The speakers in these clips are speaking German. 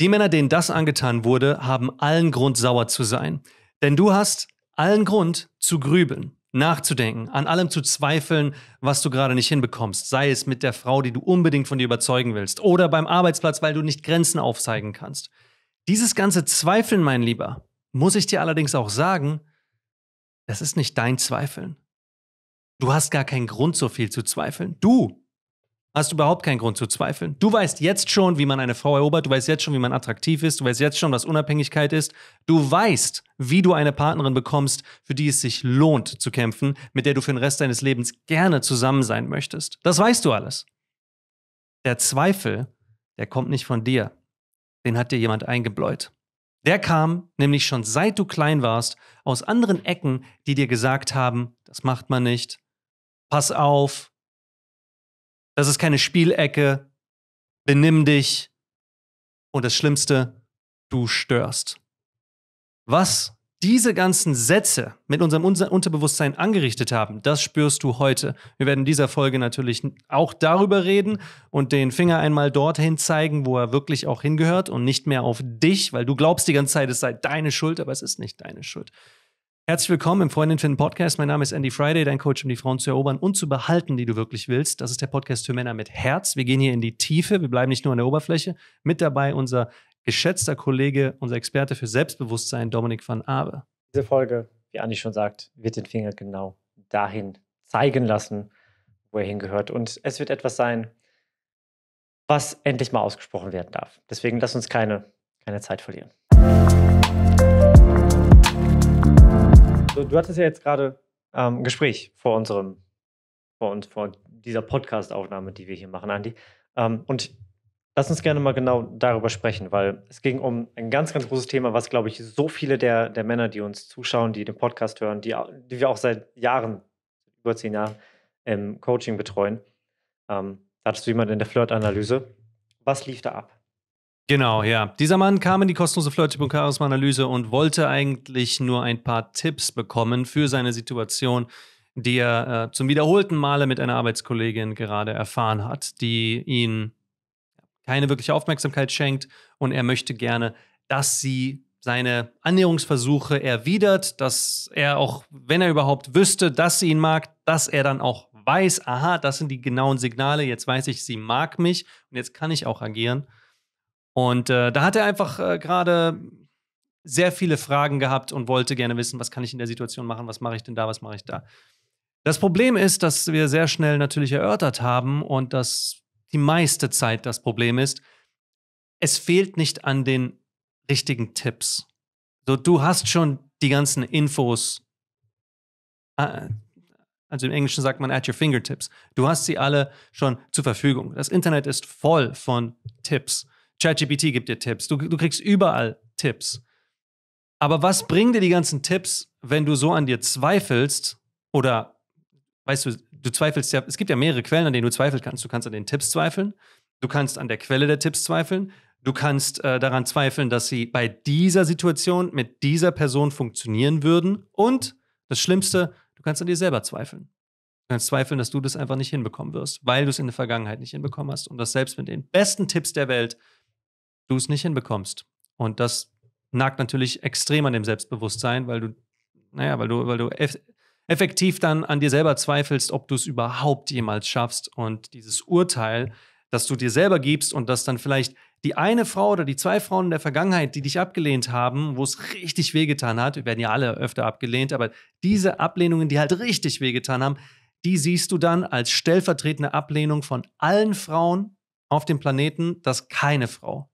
Die Männer, denen das angetan wurde, haben allen Grund sauer zu sein. Denn du hast allen Grund zu grübeln, nachzudenken, an allem zu zweifeln, was du gerade nicht hinbekommst. Sei es mit der Frau, die du unbedingt von dir überzeugen willst, oder beim Arbeitsplatz, weil du nicht Grenzen aufzeigen kannst. Dieses ganze Zweifeln, mein Lieber, muss ich dir allerdings auch sagen, das ist nicht dein Zweifeln. Du hast gar keinen Grund, so viel zu zweifeln. Du hast du überhaupt keinen Grund zu zweifeln. Du weißt jetzt schon, wie man eine Frau erobert, du weißt jetzt schon, wie man attraktiv ist, du weißt jetzt schon, was Unabhängigkeit ist. Du weißt, wie du eine Partnerin bekommst, für die es sich lohnt zu kämpfen, mit der du für den Rest deines Lebens gerne zusammen sein möchtest. Das weißt du alles. Der Zweifel, der kommt nicht von dir. Den hat dir jemand eingebläut. Der kam nämlich schon seit du klein warst aus anderen Ecken, die dir gesagt haben, das macht man nicht, pass auf, das ist keine Spielecke. Benimm dich. Und das Schlimmste, du störst. Was diese ganzen Sätze mit unserem Unterbewusstsein angerichtet haben, das spürst du heute. Wir werden in dieser Folge natürlich auch darüber reden und den Finger einmal dorthin zeigen, wo er wirklich auch hingehört und nicht mehr auf dich, weil du glaubst die ganze Zeit, es sei deine Schuld, aber es ist nicht deine Schuld. Herzlich willkommen im Freundin finden Podcast. Mein Name ist Andy Friday, dein Coach, um die Frauen zu erobern und zu behalten, die du wirklich willst. Das ist der Podcast für Männer mit Herz. Wir gehen hier in die Tiefe. Wir bleiben nicht nur an der Oberfläche. Mit dabei unser geschätzter Kollege, unser Experte für Selbstbewusstsein, Dominik van Abe. Diese Folge, wie Andi schon sagt, wird den Finger genau dahin zeigen lassen, wo er hingehört. Und es wird etwas sein, was endlich mal ausgesprochen werden darf. Deswegen lass uns keine, keine Zeit verlieren. Du, du hattest ja jetzt gerade ähm, ein Gespräch vor unserem, vor uns, vor dieser Podcast-Aufnahme, die wir hier machen, Andi. Ähm, und lass uns gerne mal genau darüber sprechen, weil es ging um ein ganz, ganz großes Thema, was, glaube ich, so viele der, der Männer, die uns zuschauen, die den Podcast hören, die, die wir auch seit Jahren, über zehn Jahren, im Coaching betreuen. Ähm, hattest du jemanden in der Flirt-Analyse? Was lief da ab? Genau, ja. Dieser Mann kam in die kostenlose Flirt und Charisma-Analyse und wollte eigentlich nur ein paar Tipps bekommen für seine Situation, die er äh, zum wiederholten Male mit einer Arbeitskollegin gerade erfahren hat, die ihn keine wirkliche Aufmerksamkeit schenkt und er möchte gerne, dass sie seine Annäherungsversuche erwidert, dass er auch, wenn er überhaupt wüsste, dass sie ihn mag, dass er dann auch weiß, aha, das sind die genauen Signale, jetzt weiß ich, sie mag mich und jetzt kann ich auch agieren. Und äh, da hat er einfach äh, gerade sehr viele Fragen gehabt und wollte gerne wissen, was kann ich in der Situation machen, was mache ich denn da, was mache ich da. Das Problem ist, dass wir sehr schnell natürlich erörtert haben und dass die meiste Zeit das Problem ist, es fehlt nicht an den richtigen Tipps. So, du hast schon die ganzen Infos, äh, also im Englischen sagt man at your fingertips. Du hast sie alle schon zur Verfügung. Das Internet ist voll von Tipps. ChatGPT gibt dir Tipps. Du, du kriegst überall Tipps. Aber was bringen dir die ganzen Tipps, wenn du so an dir zweifelst oder weißt du, du zweifelst ja, es gibt ja mehrere Quellen, an denen du zweifeln kannst. Du kannst an den Tipps zweifeln, du kannst an der Quelle der Tipps zweifeln, du kannst äh, daran zweifeln, dass sie bei dieser Situation mit dieser Person funktionieren würden und das Schlimmste, du kannst an dir selber zweifeln. Du kannst zweifeln, dass du das einfach nicht hinbekommen wirst, weil du es in der Vergangenheit nicht hinbekommen hast und das selbst mit den besten Tipps der Welt du es nicht hinbekommst. Und das nagt natürlich extrem an dem Selbstbewusstsein, weil du, naja, weil du, weil du eff effektiv dann an dir selber zweifelst, ob du es überhaupt jemals schaffst. Und dieses Urteil, das du dir selber gibst und das dann vielleicht die eine Frau oder die zwei Frauen in der Vergangenheit, die dich abgelehnt haben, wo es richtig wehgetan hat, wir werden ja alle öfter abgelehnt, aber diese Ablehnungen, die halt richtig wehgetan haben, die siehst du dann als stellvertretende Ablehnung von allen Frauen auf dem Planeten, dass keine Frau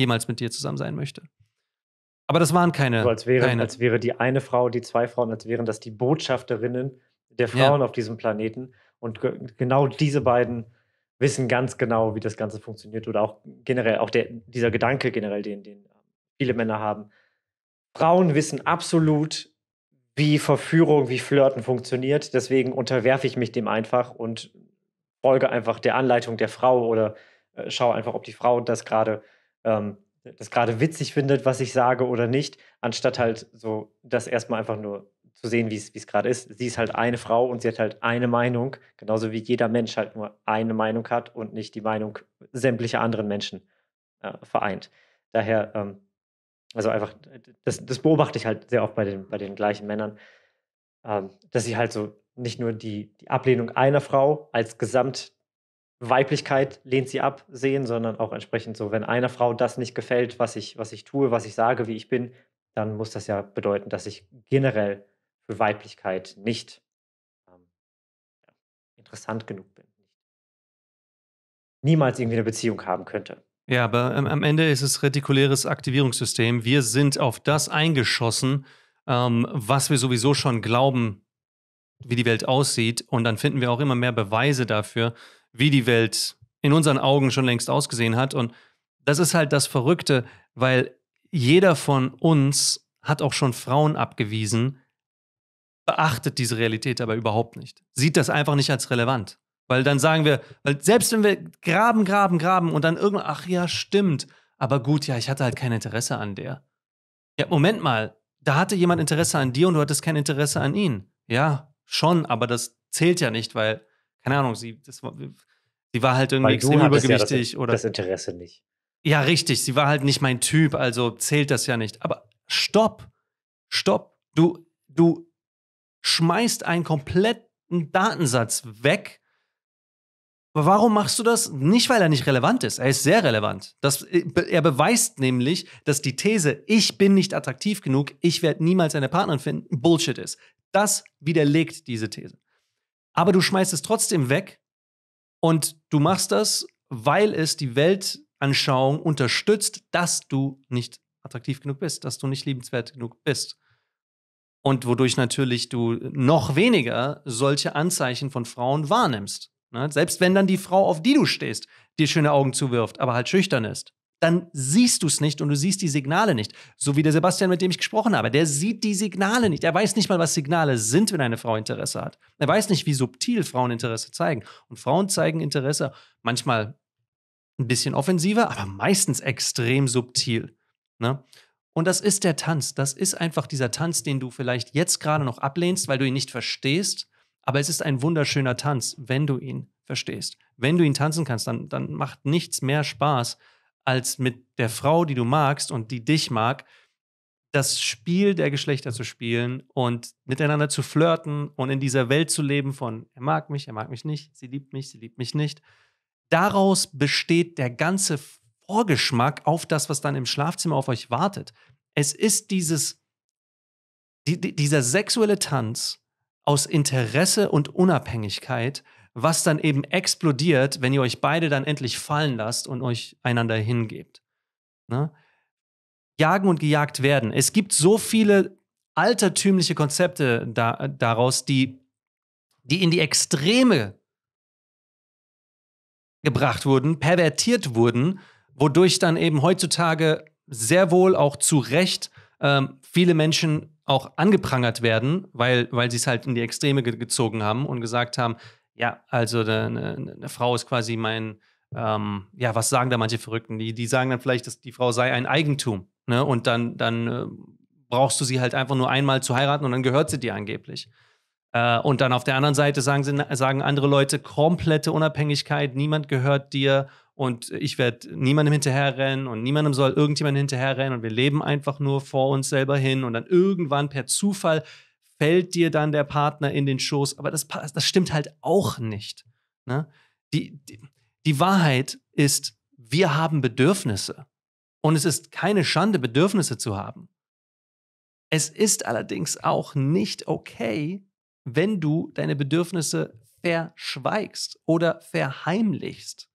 jemals mit dir zusammen sein möchte. Aber das waren keine. So als, wäre, keine. als wäre die eine Frau, die zwei Frauen, als wären das die Botschafterinnen der Frauen ja. auf diesem Planeten. Und genau diese beiden wissen ganz genau, wie das Ganze funktioniert. Oder auch generell, auch der, dieser Gedanke generell, den, den ähm, viele Männer haben. Frauen wissen absolut, wie Verführung, wie Flirten funktioniert. Deswegen unterwerfe ich mich dem einfach und folge einfach der Anleitung der Frau oder äh, schaue einfach, ob die Frau das gerade ähm, das gerade witzig findet, was ich sage oder nicht, anstatt halt so das erstmal einfach nur zu sehen, wie es gerade ist. Sie ist halt eine Frau und sie hat halt eine Meinung, genauso wie jeder Mensch halt nur eine Meinung hat und nicht die Meinung sämtlicher anderen Menschen äh, vereint. Daher, ähm, also einfach, das, das, beobachte ich halt sehr oft bei den, bei den gleichen Männern, ähm, dass sie halt so nicht nur die, die Ablehnung einer Frau als Gesamt Weiblichkeit lehnt sie ab sehen, sondern auch entsprechend so, wenn einer Frau das nicht gefällt, was ich, was ich tue, was ich sage, wie ich bin, dann muss das ja bedeuten, dass ich generell für Weiblichkeit nicht ähm, interessant genug bin. Niemals irgendwie eine Beziehung haben könnte. Ja, aber am Ende ist es retikuläres Aktivierungssystem. Wir sind auf das eingeschossen, ähm, was wir sowieso schon glauben, wie die Welt aussieht. Und dann finden wir auch immer mehr Beweise dafür, wie die Welt in unseren Augen schon längst ausgesehen hat. Und das ist halt das Verrückte, weil jeder von uns hat auch schon Frauen abgewiesen, beachtet diese Realität aber überhaupt nicht, sieht das einfach nicht als relevant. Weil dann sagen wir, weil selbst wenn wir graben, graben, graben und dann irgendwann, ach ja, stimmt, aber gut, ja, ich hatte halt kein Interesse an der. Ja, Moment mal, da hatte jemand Interesse an dir und du hattest kein Interesse an ihn. Ja, schon, aber das zählt ja nicht, weil keine Ahnung, sie, das, sie war halt irgendwie extrem übergewichtig ja das, oder. Das Interesse nicht. Ja, richtig. Sie war halt nicht mein Typ, also zählt das ja nicht. Aber stopp, stopp. Du, du schmeißt einen kompletten Datensatz weg. Aber warum machst du das? Nicht, weil er nicht relevant ist. Er ist sehr relevant. Das, äh, er beweist nämlich, dass die These, ich bin nicht attraktiv genug, ich werde niemals eine Partnerin finden, Bullshit ist. Das widerlegt diese These aber du schmeißt es trotzdem weg und du machst das, weil es die Weltanschauung unterstützt, dass du nicht attraktiv genug bist, dass du nicht liebenswert genug bist. Und wodurch natürlich du noch weniger solche Anzeichen von Frauen wahrnimmst. Ne? Selbst wenn dann die Frau, auf die du stehst, dir schöne Augen zuwirft, aber halt schüchtern ist dann siehst du es nicht und du siehst die Signale nicht. So wie der Sebastian, mit dem ich gesprochen habe, der sieht die Signale nicht. Er weiß nicht mal, was Signale sind, wenn eine Frau Interesse hat. Er weiß nicht, wie subtil Frauen Interesse zeigen. Und Frauen zeigen Interesse manchmal ein bisschen offensiver, aber meistens extrem subtil. Ne? Und das ist der Tanz. Das ist einfach dieser Tanz, den du vielleicht jetzt gerade noch ablehnst, weil du ihn nicht verstehst. Aber es ist ein wunderschöner Tanz, wenn du ihn verstehst. Wenn du ihn tanzen kannst, dann, dann macht nichts mehr Spaß, als mit der Frau, die du magst und die dich mag, das Spiel der Geschlechter zu spielen und miteinander zu flirten und in dieser Welt zu leben von er mag mich, er mag mich nicht, sie liebt mich, sie liebt mich nicht. Daraus besteht der ganze Vorgeschmack auf das, was dann im Schlafzimmer auf euch wartet. Es ist dieses, die, dieser sexuelle Tanz aus Interesse und Unabhängigkeit, was dann eben explodiert, wenn ihr euch beide dann endlich fallen lasst und euch einander hingebt. Ne? Jagen und gejagt werden. Es gibt so viele altertümliche Konzepte da, daraus, die, die in die Extreme gebracht wurden, pervertiert wurden, wodurch dann eben heutzutage sehr wohl auch zu Recht ähm, viele Menschen auch angeprangert werden, weil, weil sie es halt in die Extreme ge gezogen haben und gesagt haben, ja, also eine, ne, eine Frau ist quasi mein, ähm, ja, was sagen da manche Verrückten? Die, die sagen dann vielleicht, dass die Frau sei ein Eigentum. Ne? Und dann, dann äh, brauchst du sie halt einfach nur einmal zu heiraten und dann gehört sie dir angeblich. Äh, und dann auf der anderen Seite sagen, sie, sagen andere Leute komplette Unabhängigkeit, niemand gehört dir und ich werde niemandem hinterherrennen und niemandem soll irgendjemand hinterherrennen und wir leben einfach nur vor uns selber hin und dann irgendwann per Zufall fällt dir dann der Partner in den Schoß. Aber das, das stimmt halt auch nicht. Ne? Die, die, die Wahrheit ist, wir haben Bedürfnisse. Und es ist keine Schande, Bedürfnisse zu haben. Es ist allerdings auch nicht okay, wenn du deine Bedürfnisse verschweigst oder verheimlichst.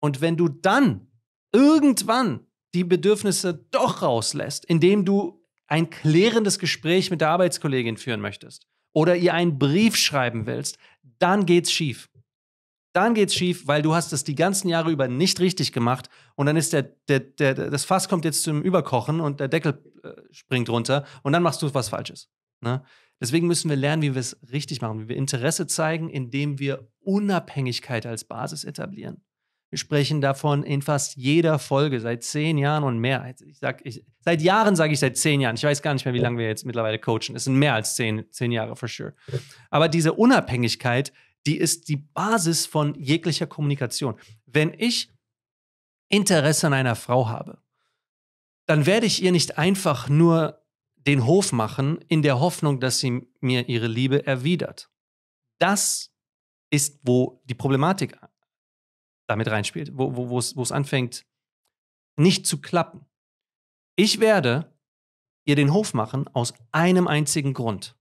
Und wenn du dann irgendwann die Bedürfnisse doch rauslässt, indem du ein klärendes Gespräch mit der Arbeitskollegin führen möchtest oder ihr einen Brief schreiben willst, dann geht's schief. Dann geht's schief, weil du hast es die ganzen Jahre über nicht richtig gemacht und dann ist der, der, der das Fass kommt jetzt zum Überkochen und der Deckel äh, springt runter und dann machst du was Falsches. Ne? Deswegen müssen wir lernen, wie wir es richtig machen, wie wir Interesse zeigen, indem wir Unabhängigkeit als Basis etablieren. Wir sprechen davon in fast jeder Folge seit zehn Jahren und mehr. Ich sag, ich, seit Jahren sage ich seit zehn Jahren. Ich weiß gar nicht mehr, wie lange wir jetzt mittlerweile coachen. Es sind mehr als zehn, zehn Jahre for sure. Aber diese Unabhängigkeit, die ist die Basis von jeglicher Kommunikation. Wenn ich Interesse an einer Frau habe, dann werde ich ihr nicht einfach nur den Hof machen in der Hoffnung, dass sie mir ihre Liebe erwidert. Das ist, wo die Problematik ist damit reinspielt, wo, es anfängt, nicht zu klappen. Ich werde ihr den Hof machen aus einem einzigen Grund.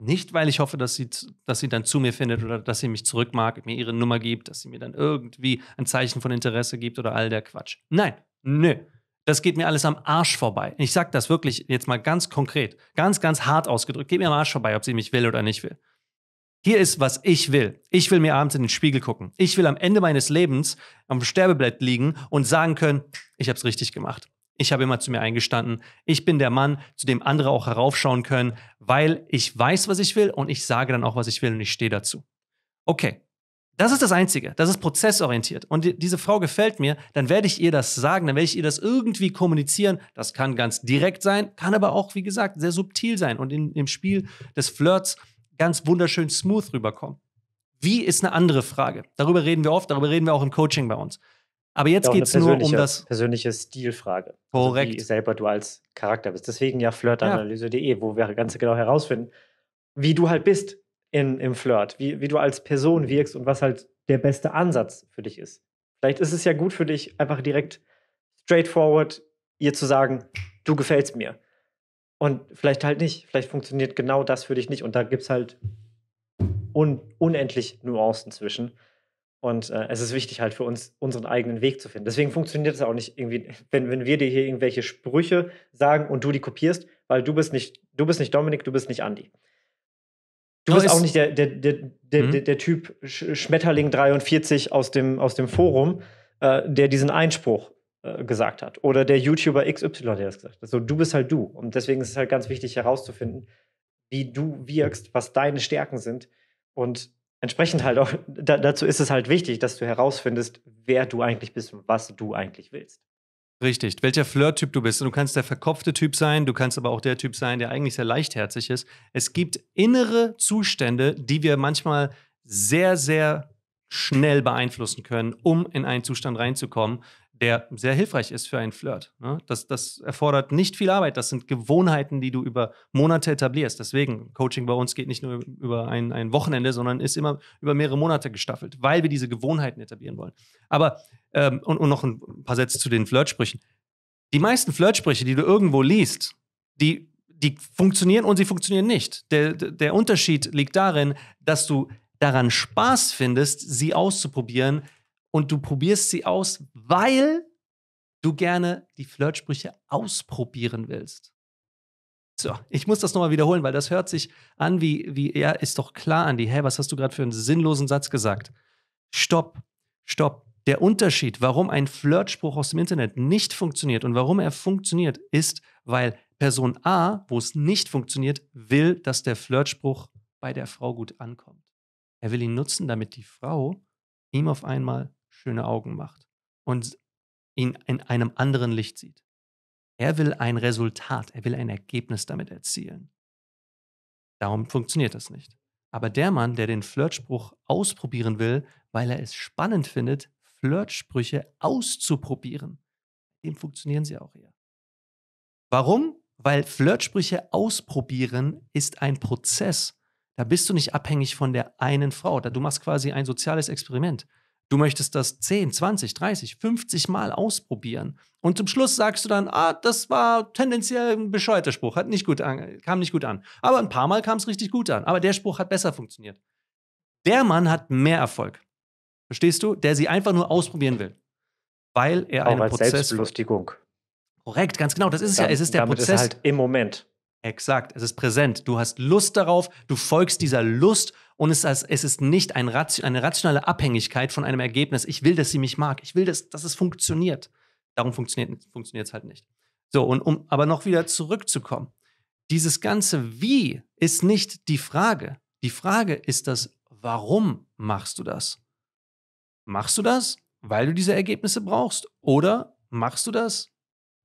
Nicht, weil ich hoffe, dass sie, dass sie dann zu mir findet oder dass sie mich zurück mag, mir ihre Nummer gibt, dass sie mir dann irgendwie ein Zeichen von Interesse gibt oder all der Quatsch. Nein, nö. Das geht mir alles am Arsch vorbei. Ich sage das wirklich jetzt mal ganz konkret, ganz, ganz hart ausgedrückt. Geht mir am Arsch vorbei, ob sie mich will oder nicht will. Hier ist, was ich will. Ich will mir abends in den Spiegel gucken. Ich will am Ende meines Lebens am Sterbebett liegen und sagen können, ich habe es richtig gemacht. Ich habe immer zu mir eingestanden. Ich bin der Mann, zu dem andere auch heraufschauen können, weil ich weiß, was ich will und ich sage dann auch, was ich will und ich stehe dazu. Okay, das ist das Einzige. Das ist prozessorientiert. Und diese Frau gefällt mir, dann werde ich ihr das sagen, dann werde ich ihr das irgendwie kommunizieren. Das kann ganz direkt sein, kann aber auch, wie gesagt, sehr subtil sein und in, im Spiel des Flirts ganz wunderschön smooth rüberkommen. Wie ist eine andere Frage. Darüber reden wir oft, darüber reden wir auch im Coaching bei uns. Aber jetzt ja, geht es nur um das. Persönliche Stilfrage. Also Korrekt. Also wie selber du als Charakter bist. Deswegen ja flirtanalyse.de, ja. wo wir ganz genau herausfinden, wie du halt bist in, im Flirt, wie, wie du als Person wirkst und was halt der beste Ansatz für dich ist. Vielleicht ist es ja gut für dich, einfach direkt straightforward ihr zu sagen, du gefällst mir. Und vielleicht halt nicht. Vielleicht funktioniert genau das für dich nicht. Und da gibt es halt un unendlich Nuancen zwischen. Und äh, es ist wichtig, halt für uns unseren eigenen Weg zu finden. Deswegen funktioniert es auch nicht irgendwie, wenn, wenn wir dir hier irgendwelche Sprüche sagen und du die kopierst, weil du bist nicht, du bist nicht Dominik, du bist nicht Andi. Du bist auch nicht der, der, der, der, mhm. der Typ Schmetterling 43 aus dem, aus dem Forum, äh, der diesen Einspruch äh, gesagt hat. Oder der YouTuber XY, der das gesagt hat. So, du bist halt du. Und deswegen ist es halt ganz wichtig herauszufinden, wie du wirkst, was deine Stärken sind. Und entsprechend halt auch, da, dazu ist es halt wichtig, dass du herausfindest, wer du eigentlich bist und was du eigentlich willst. Richtig, welcher Flirt-Typ du bist. Und du kannst der verkopfte Typ sein, du kannst aber auch der Typ sein, der eigentlich sehr leichtherzig ist. Es gibt innere Zustände, die wir manchmal sehr, sehr schnell beeinflussen können, um in einen Zustand reinzukommen der sehr hilfreich ist für einen Flirt. Ne? Das, das erfordert nicht viel Arbeit. Das sind Gewohnheiten, die du über Monate etablierst. Deswegen, Coaching bei uns geht nicht nur über ein, ein Wochenende, sondern ist immer über mehrere Monate gestaffelt, weil wir diese Gewohnheiten etablieren wollen. Aber, ähm, und, und noch ein paar Sätze zu den Flirtsprüchen. Die meisten Flirtsprüche, die du irgendwo liest, die, die funktionieren und sie funktionieren nicht. Der, der Unterschied liegt darin, dass du daran Spaß findest, sie auszuprobieren, und du probierst sie aus, weil du gerne die Flirtsprüche ausprobieren willst. So, ich muss das nochmal wiederholen, weil das hört sich an wie, wie, ja, ist doch klar, Andy, hä, was hast du gerade für einen sinnlosen Satz gesagt? Stopp, stopp. Der Unterschied, warum ein Flirtspruch aus dem Internet nicht funktioniert und warum er funktioniert, ist, weil Person A, wo es nicht funktioniert, will, dass der Flirtspruch bei der Frau gut ankommt. Er will ihn nutzen, damit die Frau ihm auf einmal schöne Augen macht und ihn in einem anderen Licht sieht. Er will ein Resultat, er will ein Ergebnis damit erzielen. Darum funktioniert das nicht. Aber der Mann, der den Flirtspruch ausprobieren will, weil er es spannend findet, Flirtsprüche auszuprobieren, dem funktionieren sie auch eher. Warum? Weil Flirtsprüche ausprobieren ist ein Prozess. Da bist du nicht abhängig von der einen Frau. Du machst quasi ein soziales Experiment. Du möchtest das 10, 20, 30, 50 Mal ausprobieren. Und zum Schluss sagst du dann, ah, das war tendenziell ein bescheuerter Spruch, hat nicht gut an, kam nicht gut an. Aber ein paar Mal kam es richtig gut an. Aber der Spruch hat besser funktioniert. Der Mann hat mehr Erfolg. Verstehst du? Der sie einfach nur ausprobieren will. Weil er Auch einen als Prozess. Selbstbelustigung. Korrekt, ganz genau. Das ist es ja. Es ist der Prozess. Ist halt im Moment. Exakt, es ist präsent. Du hast Lust darauf, du folgst dieser Lust und es, es ist nicht ein, eine rationale Abhängigkeit von einem Ergebnis. Ich will, dass sie mich mag. Ich will, dass, dass es funktioniert. Darum funktioniert es halt nicht. So, und um aber noch wieder zurückzukommen. Dieses ganze Wie ist nicht die Frage. Die Frage ist das, warum machst du das? Machst du das, weil du diese Ergebnisse brauchst? Oder machst du das,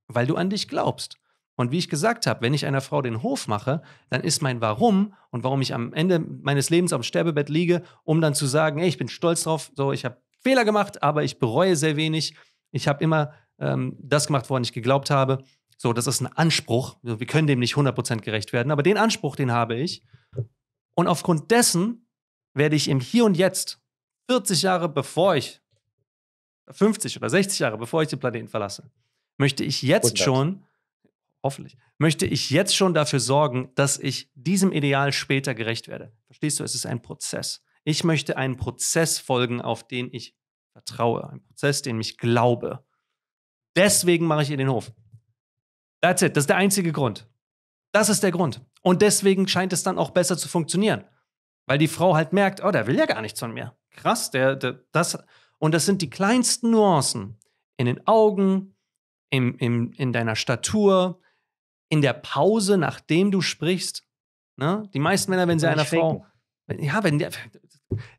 weil du an dich glaubst? Und wie ich gesagt habe, wenn ich einer Frau den Hof mache, dann ist mein Warum und warum ich am Ende meines Lebens auf dem Sterbebett liege, um dann zu sagen, ey, ich bin stolz drauf, so, ich habe Fehler gemacht, aber ich bereue sehr wenig. Ich habe immer ähm, das gemacht, woran ich geglaubt habe. So, das ist ein Anspruch. Wir können dem nicht 100% gerecht werden, aber den Anspruch, den habe ich. Und aufgrund dessen werde ich im Hier und Jetzt, 40 Jahre bevor ich, 50 oder 60 Jahre bevor ich den Planeten verlasse, möchte ich jetzt 100. schon hoffentlich, möchte ich jetzt schon dafür sorgen, dass ich diesem Ideal später gerecht werde. Verstehst du, es ist ein Prozess. Ich möchte einen Prozess folgen, auf den ich vertraue, einen Prozess, den ich glaube. Deswegen mache ich ihr den Hof. That's it, das ist der einzige Grund. Das ist der Grund. Und deswegen scheint es dann auch besser zu funktionieren. Weil die Frau halt merkt, oh, der will ja gar nichts von mir. Krass, der, der das. Und das sind die kleinsten Nuancen in den Augen, im, in, in deiner Statur, in der Pause, nachdem du sprichst. Ne? Die meisten Männer, wenn sie einer faken. Frau. Wenn, ja, wenn der,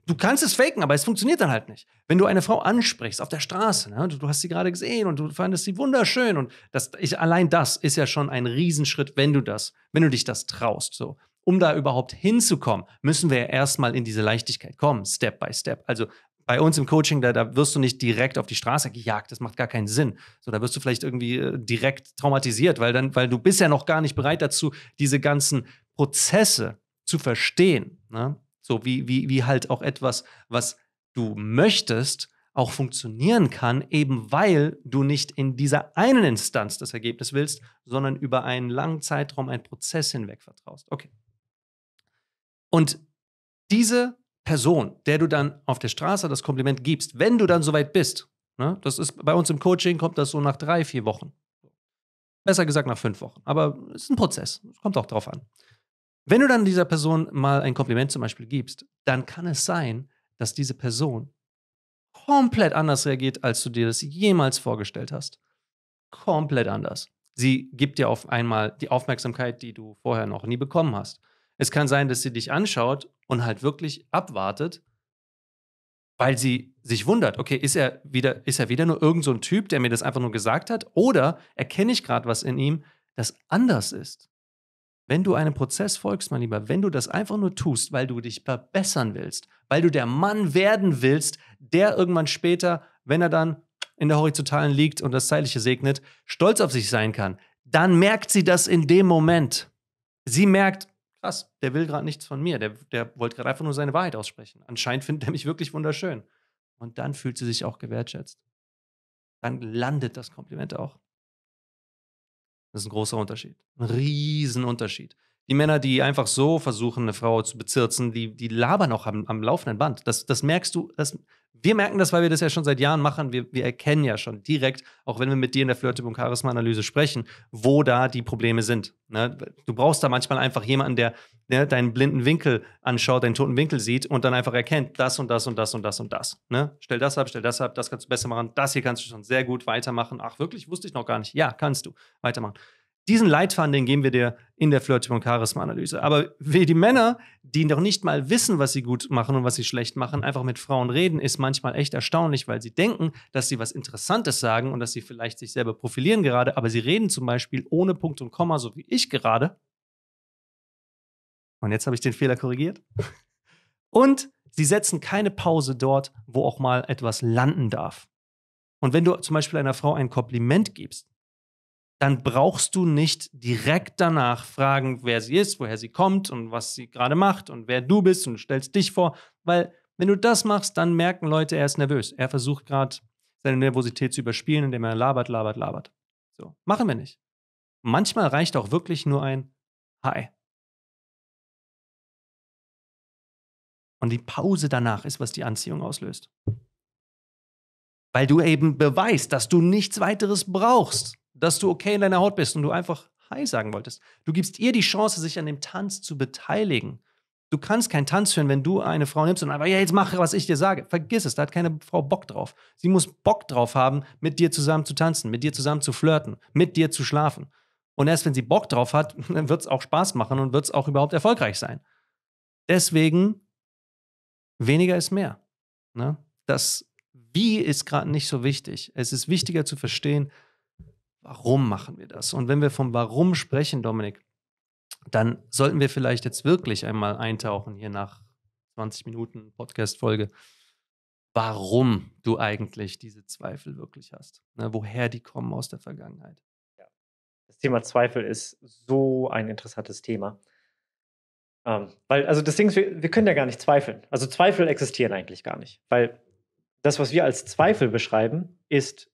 Du kannst es faken, aber es funktioniert dann halt nicht. Wenn du eine Frau ansprichst auf der Straße, ne, du, hast sie gerade gesehen und du fandest sie wunderschön und das, ich, allein das ist ja schon ein Riesenschritt, wenn du das, wenn du dich das traust. So. Um da überhaupt hinzukommen, müssen wir ja erstmal in diese Leichtigkeit kommen, Step by Step. Also bei uns im Coaching, da, da wirst du nicht direkt auf die Straße gejagt, das macht gar keinen Sinn. So, da wirst du vielleicht irgendwie äh, direkt traumatisiert, weil dann, weil du bist ja noch gar nicht bereit dazu, diese ganzen Prozesse zu verstehen. Ne? So wie, wie, wie halt auch etwas, was du möchtest, auch funktionieren kann, eben weil du nicht in dieser einen Instanz das Ergebnis willst, sondern über einen langen Zeitraum, einen Prozess hinweg vertraust. Okay. Und diese Person, der du dann auf der Straße das Kompliment gibst, wenn du dann soweit bist, ne, das ist bei uns im Coaching, kommt das so nach drei, vier Wochen. Besser gesagt nach fünf Wochen. Aber es ist ein Prozess. Es kommt auch drauf an. Wenn du dann dieser Person mal ein Kompliment zum Beispiel gibst, dann kann es sein, dass diese Person komplett anders reagiert, als du dir das jemals vorgestellt hast. Komplett anders. Sie gibt dir auf einmal die Aufmerksamkeit, die du vorher noch nie bekommen hast. Es kann sein, dass sie dich anschaut und halt wirklich abwartet, weil sie sich wundert, okay, ist er wieder, ist er wieder nur irgend so ein Typ, der mir das einfach nur gesagt hat, oder erkenne ich gerade was in ihm, das anders ist. Wenn du einem Prozess folgst, mein Lieber, wenn du das einfach nur tust, weil du dich verbessern willst, weil du der Mann werden willst, der irgendwann später, wenn er dann in der Horizontalen liegt und das Zeitliche segnet, stolz auf sich sein kann, dann merkt sie das in dem Moment. Sie merkt, krass, der will gerade nichts von mir, der, der wollte gerade einfach nur seine Wahrheit aussprechen. Anscheinend findet er mich wirklich wunderschön. Und dann fühlt sie sich auch gewertschätzt. Dann landet das Kompliment auch. Das ist ein großer Unterschied. Ein Riesenunterschied. Die Männer, die einfach so versuchen, eine Frau zu bezirzen, die, die labern auch am, am laufenden Band. Das, das merkst du, das, wir merken das, weil wir das ja schon seit Jahren machen. Wir, wir erkennen ja schon direkt, auch wenn wir mit dir in der Flirte- und Charisma-Analyse sprechen, wo da die Probleme sind. Ne? Du brauchst da manchmal einfach jemanden, der ne, deinen blinden Winkel anschaut, deinen toten Winkel sieht und dann einfach erkennt, das und das und das und das und das. Ne? Stell das ab, stell das ab, das kannst du besser machen, das hier kannst du schon sehr gut weitermachen. Ach, wirklich? Wusste ich noch gar nicht. Ja, kannst du weitermachen. Diesen Leitfaden, den geben wir dir in der Flirty und Charisma-Analyse. Aber wie die Männer, die noch nicht mal wissen, was sie gut machen und was sie schlecht machen, einfach mit Frauen reden, ist manchmal echt erstaunlich, weil sie denken, dass sie was Interessantes sagen und dass sie vielleicht sich selber profilieren gerade, aber sie reden zum Beispiel ohne Punkt und Komma, so wie ich gerade. Und jetzt habe ich den Fehler korrigiert. Und sie setzen keine Pause dort, wo auch mal etwas landen darf. Und wenn du zum Beispiel einer Frau ein Kompliment gibst, dann brauchst du nicht direkt danach fragen, wer sie ist, woher sie kommt und was sie gerade macht und wer du bist und stellst dich vor, weil wenn du das machst, dann merken Leute, er ist nervös. Er versucht gerade seine Nervosität zu überspielen, indem er labert, labert, labert. So, machen wir nicht. Manchmal reicht auch wirklich nur ein Hi. Und die Pause danach ist, was die Anziehung auslöst. Weil du eben beweist, dass du nichts weiteres brauchst dass du okay in deiner Haut bist und du einfach Hi sagen wolltest. Du gibst ihr die Chance, sich an dem Tanz zu beteiligen. Du kannst keinen Tanz führen, wenn du eine Frau nimmst und einfach, ja, jetzt mach, was ich dir sage. Vergiss es, da hat keine Frau Bock drauf. Sie muss Bock drauf haben, mit dir zusammen zu tanzen, mit dir zusammen zu flirten, mit dir zu schlafen. Und erst wenn sie Bock drauf hat, dann wird es auch Spaß machen und wird es auch überhaupt erfolgreich sein. Deswegen, weniger ist mehr. Ne? Das Wie ist gerade nicht so wichtig. Es ist wichtiger zu verstehen, warum machen wir das? Und wenn wir vom Warum sprechen, Dominik, dann sollten wir vielleicht jetzt wirklich einmal eintauchen hier nach 20 Minuten Podcast-Folge, warum du eigentlich diese Zweifel wirklich hast, ne? woher die kommen aus der Vergangenheit. Ja. Das Thema Zweifel ist so ein interessantes Thema. Ähm, weil, also das Ding ist, wir, wir können ja gar nicht zweifeln. Also Zweifel existieren eigentlich gar nicht, weil das, was wir als Zweifel beschreiben, ist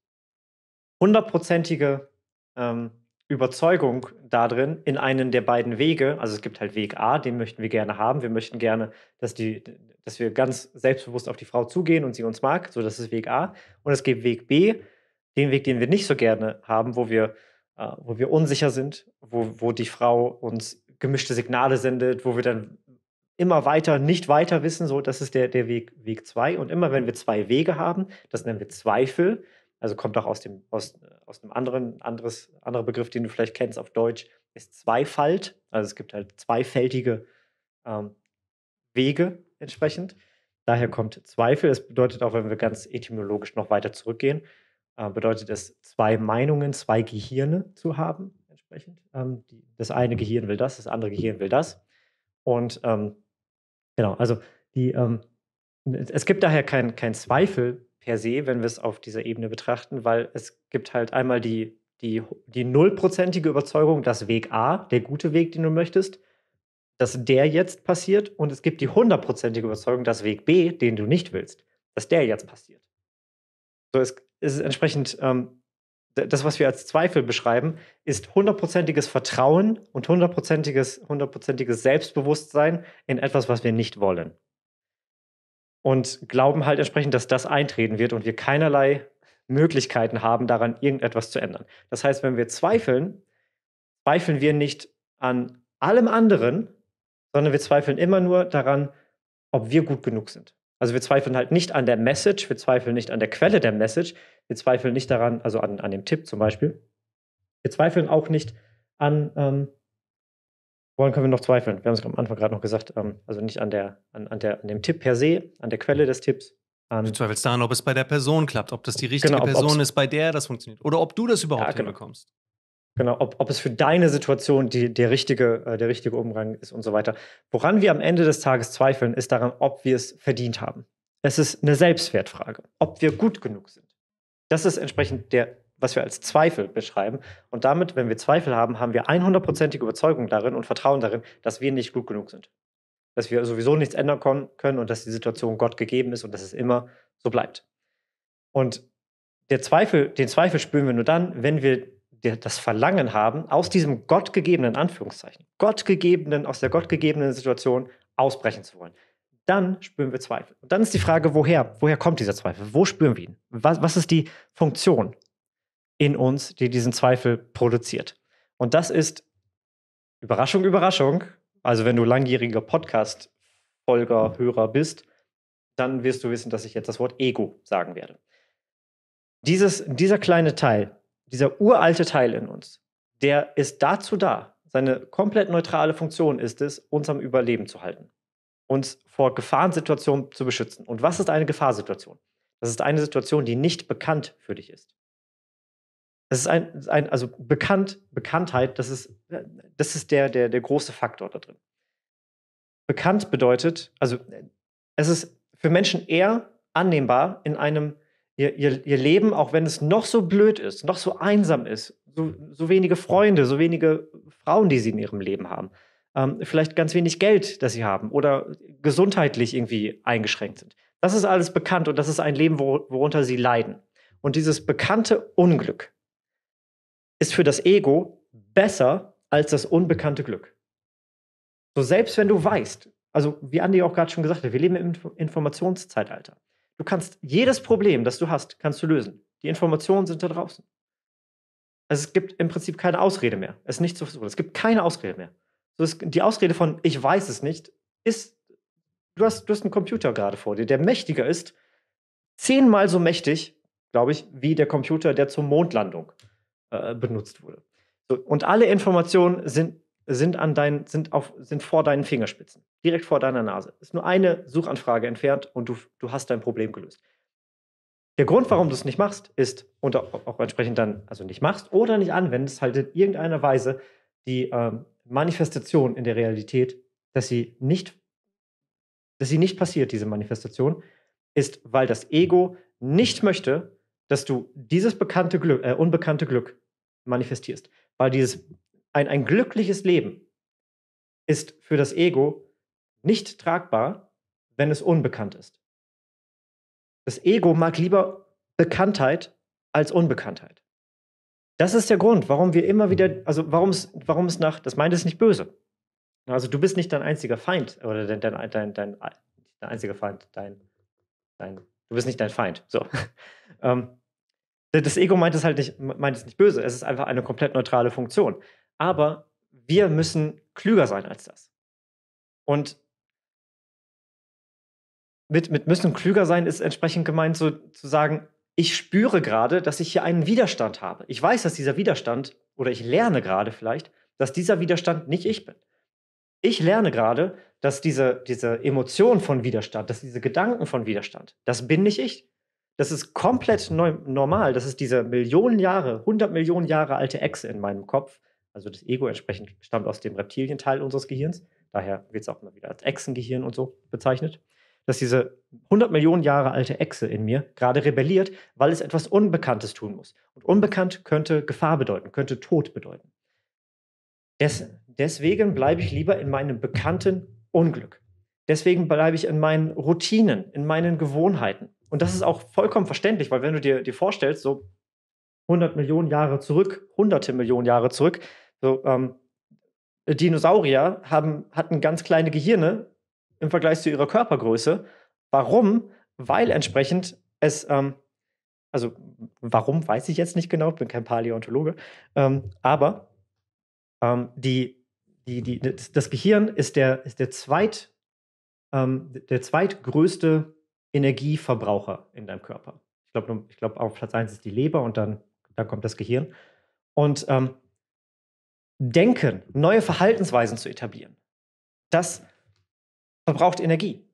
hundertprozentige ähm, Überzeugung darin in einen der beiden Wege. Also es gibt halt Weg A, den möchten wir gerne haben. Wir möchten gerne, dass, die, dass wir ganz selbstbewusst auf die Frau zugehen und sie uns mag. So, das ist Weg A. Und es gibt Weg B, den Weg, den wir nicht so gerne haben, wo wir, äh, wo wir unsicher sind, wo, wo die Frau uns gemischte Signale sendet, wo wir dann immer weiter nicht weiter wissen. So, das ist der, der Weg, Weg 2. Und immer wenn wir zwei Wege haben, das nennen wir Zweifel, also kommt auch aus dem, aus, aus einem anderen, anderes, anderer Begriff, den du vielleicht kennst auf Deutsch, ist Zweifalt. Also es gibt halt zweifältige ähm, Wege entsprechend. Daher kommt Zweifel. Es bedeutet auch, wenn wir ganz etymologisch noch weiter zurückgehen, äh, bedeutet es, zwei Meinungen, zwei Gehirne zu haben, entsprechend. Ähm, die, das eine Gehirn will das, das andere Gehirn will das. Und ähm, genau, also die, ähm, es gibt daher keinen kein Zweifel per se, wenn wir es auf dieser Ebene betrachten, weil es gibt halt einmal die, die, die nullprozentige Überzeugung, dass Weg A, der gute Weg, den du möchtest, dass der jetzt passiert und es gibt die hundertprozentige Überzeugung, dass Weg B, den du nicht willst, dass der jetzt passiert. So es, ist entsprechend ähm, das, was wir als Zweifel beschreiben, ist hundertprozentiges Vertrauen und hundertprozentiges, hundertprozentiges Selbstbewusstsein in etwas, was wir nicht wollen und glauben halt entsprechend, dass das eintreten wird und wir keinerlei Möglichkeiten haben, daran irgendetwas zu ändern. Das heißt, wenn wir zweifeln, zweifeln wir nicht an allem anderen, sondern wir zweifeln immer nur daran, ob wir gut genug sind. Also wir zweifeln halt nicht an der Message, wir zweifeln nicht an der Quelle der Message, wir zweifeln nicht daran, also an, an dem Tipp zum Beispiel. Wir zweifeln auch nicht an, ähm, Woran können wir noch zweifeln? Wir haben es am Anfang gerade noch gesagt, ähm, also nicht an, der, an, an, der, an dem Tipp per se, an der Quelle des Tipps. Ähm, du zweifelst daran, ob es bei der Person klappt, ob das die richtige genau, ob, Person ist, bei der das funktioniert. Oder ob du das überhaupt ja, genau. hinbekommst. Genau, ob, ob es für deine Situation die, der, richtige, äh, der richtige Umgang ist und so weiter. Woran wir am Ende des Tages zweifeln, ist daran, ob wir es verdient haben. Es ist eine Selbstwertfrage, ob wir gut genug sind. Das ist entsprechend der was wir als Zweifel beschreiben. Und damit, wenn wir Zweifel haben, haben wir 100%ige Überzeugung darin und Vertrauen darin, dass wir nicht gut genug sind. Dass wir sowieso nichts ändern können und dass die Situation Gott gegeben ist und dass es immer so bleibt. Und der Zweifel, den Zweifel spüren wir nur dann, wenn wir das Verlangen haben, aus diesem gottgegebenen Anführungszeichen, gottgegebenen, aus der gottgegebenen Situation ausbrechen zu wollen. Dann spüren wir Zweifel. Und dann ist die Frage, woher? Woher kommt dieser Zweifel? Wo spüren wir ihn? Was, was ist die Funktion? in uns, die diesen Zweifel produziert. Und das ist Überraschung, Überraschung. Also wenn du langjähriger Podcast-Folger, Hörer bist, dann wirst du wissen, dass ich jetzt das Wort Ego sagen werde. Dieses, dieser kleine Teil, dieser uralte Teil in uns, der ist dazu da. Seine komplett neutrale Funktion ist es, uns am Überleben zu halten, uns vor Gefahrensituationen zu beschützen. Und was ist eine Gefahrsituation? Das ist eine Situation, die nicht bekannt für dich ist. Das ist ein, ein also bekannt, Bekanntheit, das ist, das ist der, der, der große Faktor da drin. Bekannt bedeutet, also es ist für Menschen eher annehmbar in einem ihr, ihr, ihr Leben, auch wenn es noch so blöd ist, noch so einsam ist, so, so wenige Freunde, so wenige Frauen, die sie in ihrem Leben haben, ähm, vielleicht ganz wenig Geld, das sie haben oder gesundheitlich irgendwie eingeschränkt sind. Das ist alles bekannt und das ist ein Leben, worunter sie leiden. Und dieses bekannte Unglück ist für das Ego besser als das unbekannte Glück. So selbst wenn du weißt, also wie Andi auch gerade schon gesagt hat, wir leben im Informationszeitalter. Du kannst jedes Problem, das du hast, kannst du lösen. Die Informationen sind da draußen. Also es gibt im Prinzip keine Ausrede mehr. Es ist nicht zu Es gibt keine Ausrede mehr. So ist die Ausrede von ich weiß es nicht ist, du hast, du hast einen Computer gerade vor dir, der mächtiger ist, zehnmal so mächtig, glaube ich, wie der Computer der zur Mondlandung. Äh, benutzt wurde. So, und alle Informationen sind, sind, an dein, sind, auf, sind vor deinen Fingerspitzen, direkt vor deiner Nase. Ist nur eine Suchanfrage entfernt und du, du hast dein Problem gelöst. Der Grund, warum du es nicht machst, ist, und auch entsprechend dann, also nicht machst oder nicht anwendest, halt in irgendeiner Weise die ähm, Manifestation in der Realität, dass sie nicht, dass sie nicht passiert, diese Manifestation, ist, weil das Ego nicht möchte, dass du dieses bekannte Glück, äh, unbekannte Glück manifestierst. Weil dieses ein, ein glückliches Leben ist für das Ego nicht tragbar, wenn es unbekannt ist. Das Ego mag lieber Bekanntheit als Unbekanntheit. Das ist der Grund, warum wir immer wieder, also warum es, warum es nach, das meint es nicht böse. Also du bist nicht dein einziger Feind oder dein, dein, dein, dein, dein einziger Feind, dein, dein Du bist nicht dein Feind. So. Ähm, das Ego meint es halt nicht, meint es nicht böse. Es ist einfach eine komplett neutrale Funktion. Aber wir müssen klüger sein als das. Und mit, mit müssen klüger sein ist entsprechend gemeint, so zu sagen, ich spüre gerade, dass ich hier einen Widerstand habe. Ich weiß, dass dieser Widerstand, oder ich lerne gerade vielleicht, dass dieser Widerstand nicht ich bin ich lerne gerade, dass diese, diese Emotion von Widerstand, dass diese Gedanken von Widerstand, das bin nicht ich. Das ist komplett neu, normal. Das ist diese Millionen Jahre, 100 Millionen Jahre alte Echse in meinem Kopf. Also das Ego entsprechend stammt aus dem Reptilienteil unseres Gehirns. Daher wird es auch immer wieder als Echsengehirn und so bezeichnet. Dass diese 100 Millionen Jahre alte Echse in mir gerade rebelliert, weil es etwas Unbekanntes tun muss. Und unbekannt könnte Gefahr bedeuten, könnte Tod bedeuten. Des, Deswegen bleibe ich lieber in meinem bekannten Unglück. Deswegen bleibe ich in meinen Routinen, in meinen Gewohnheiten. Und das ist auch vollkommen verständlich, weil wenn du dir, dir vorstellst, so 100 Millionen Jahre zurück, hunderte Millionen Jahre zurück, so, ähm, Dinosaurier haben, hatten ganz kleine Gehirne im Vergleich zu ihrer Körpergröße. Warum? Weil entsprechend es, ähm, also warum weiß ich jetzt nicht genau, bin kein Paläontologe, ähm, aber ähm, die die, die, das Gehirn ist der, ist der, zweit, ähm, der zweitgrößte Energieverbraucher in deinem Körper. Ich glaube, ich glaub, auf Platz 1 ist die Leber und dann, dann kommt das Gehirn. Und ähm, Denken, neue Verhaltensweisen zu etablieren, das verbraucht Energie.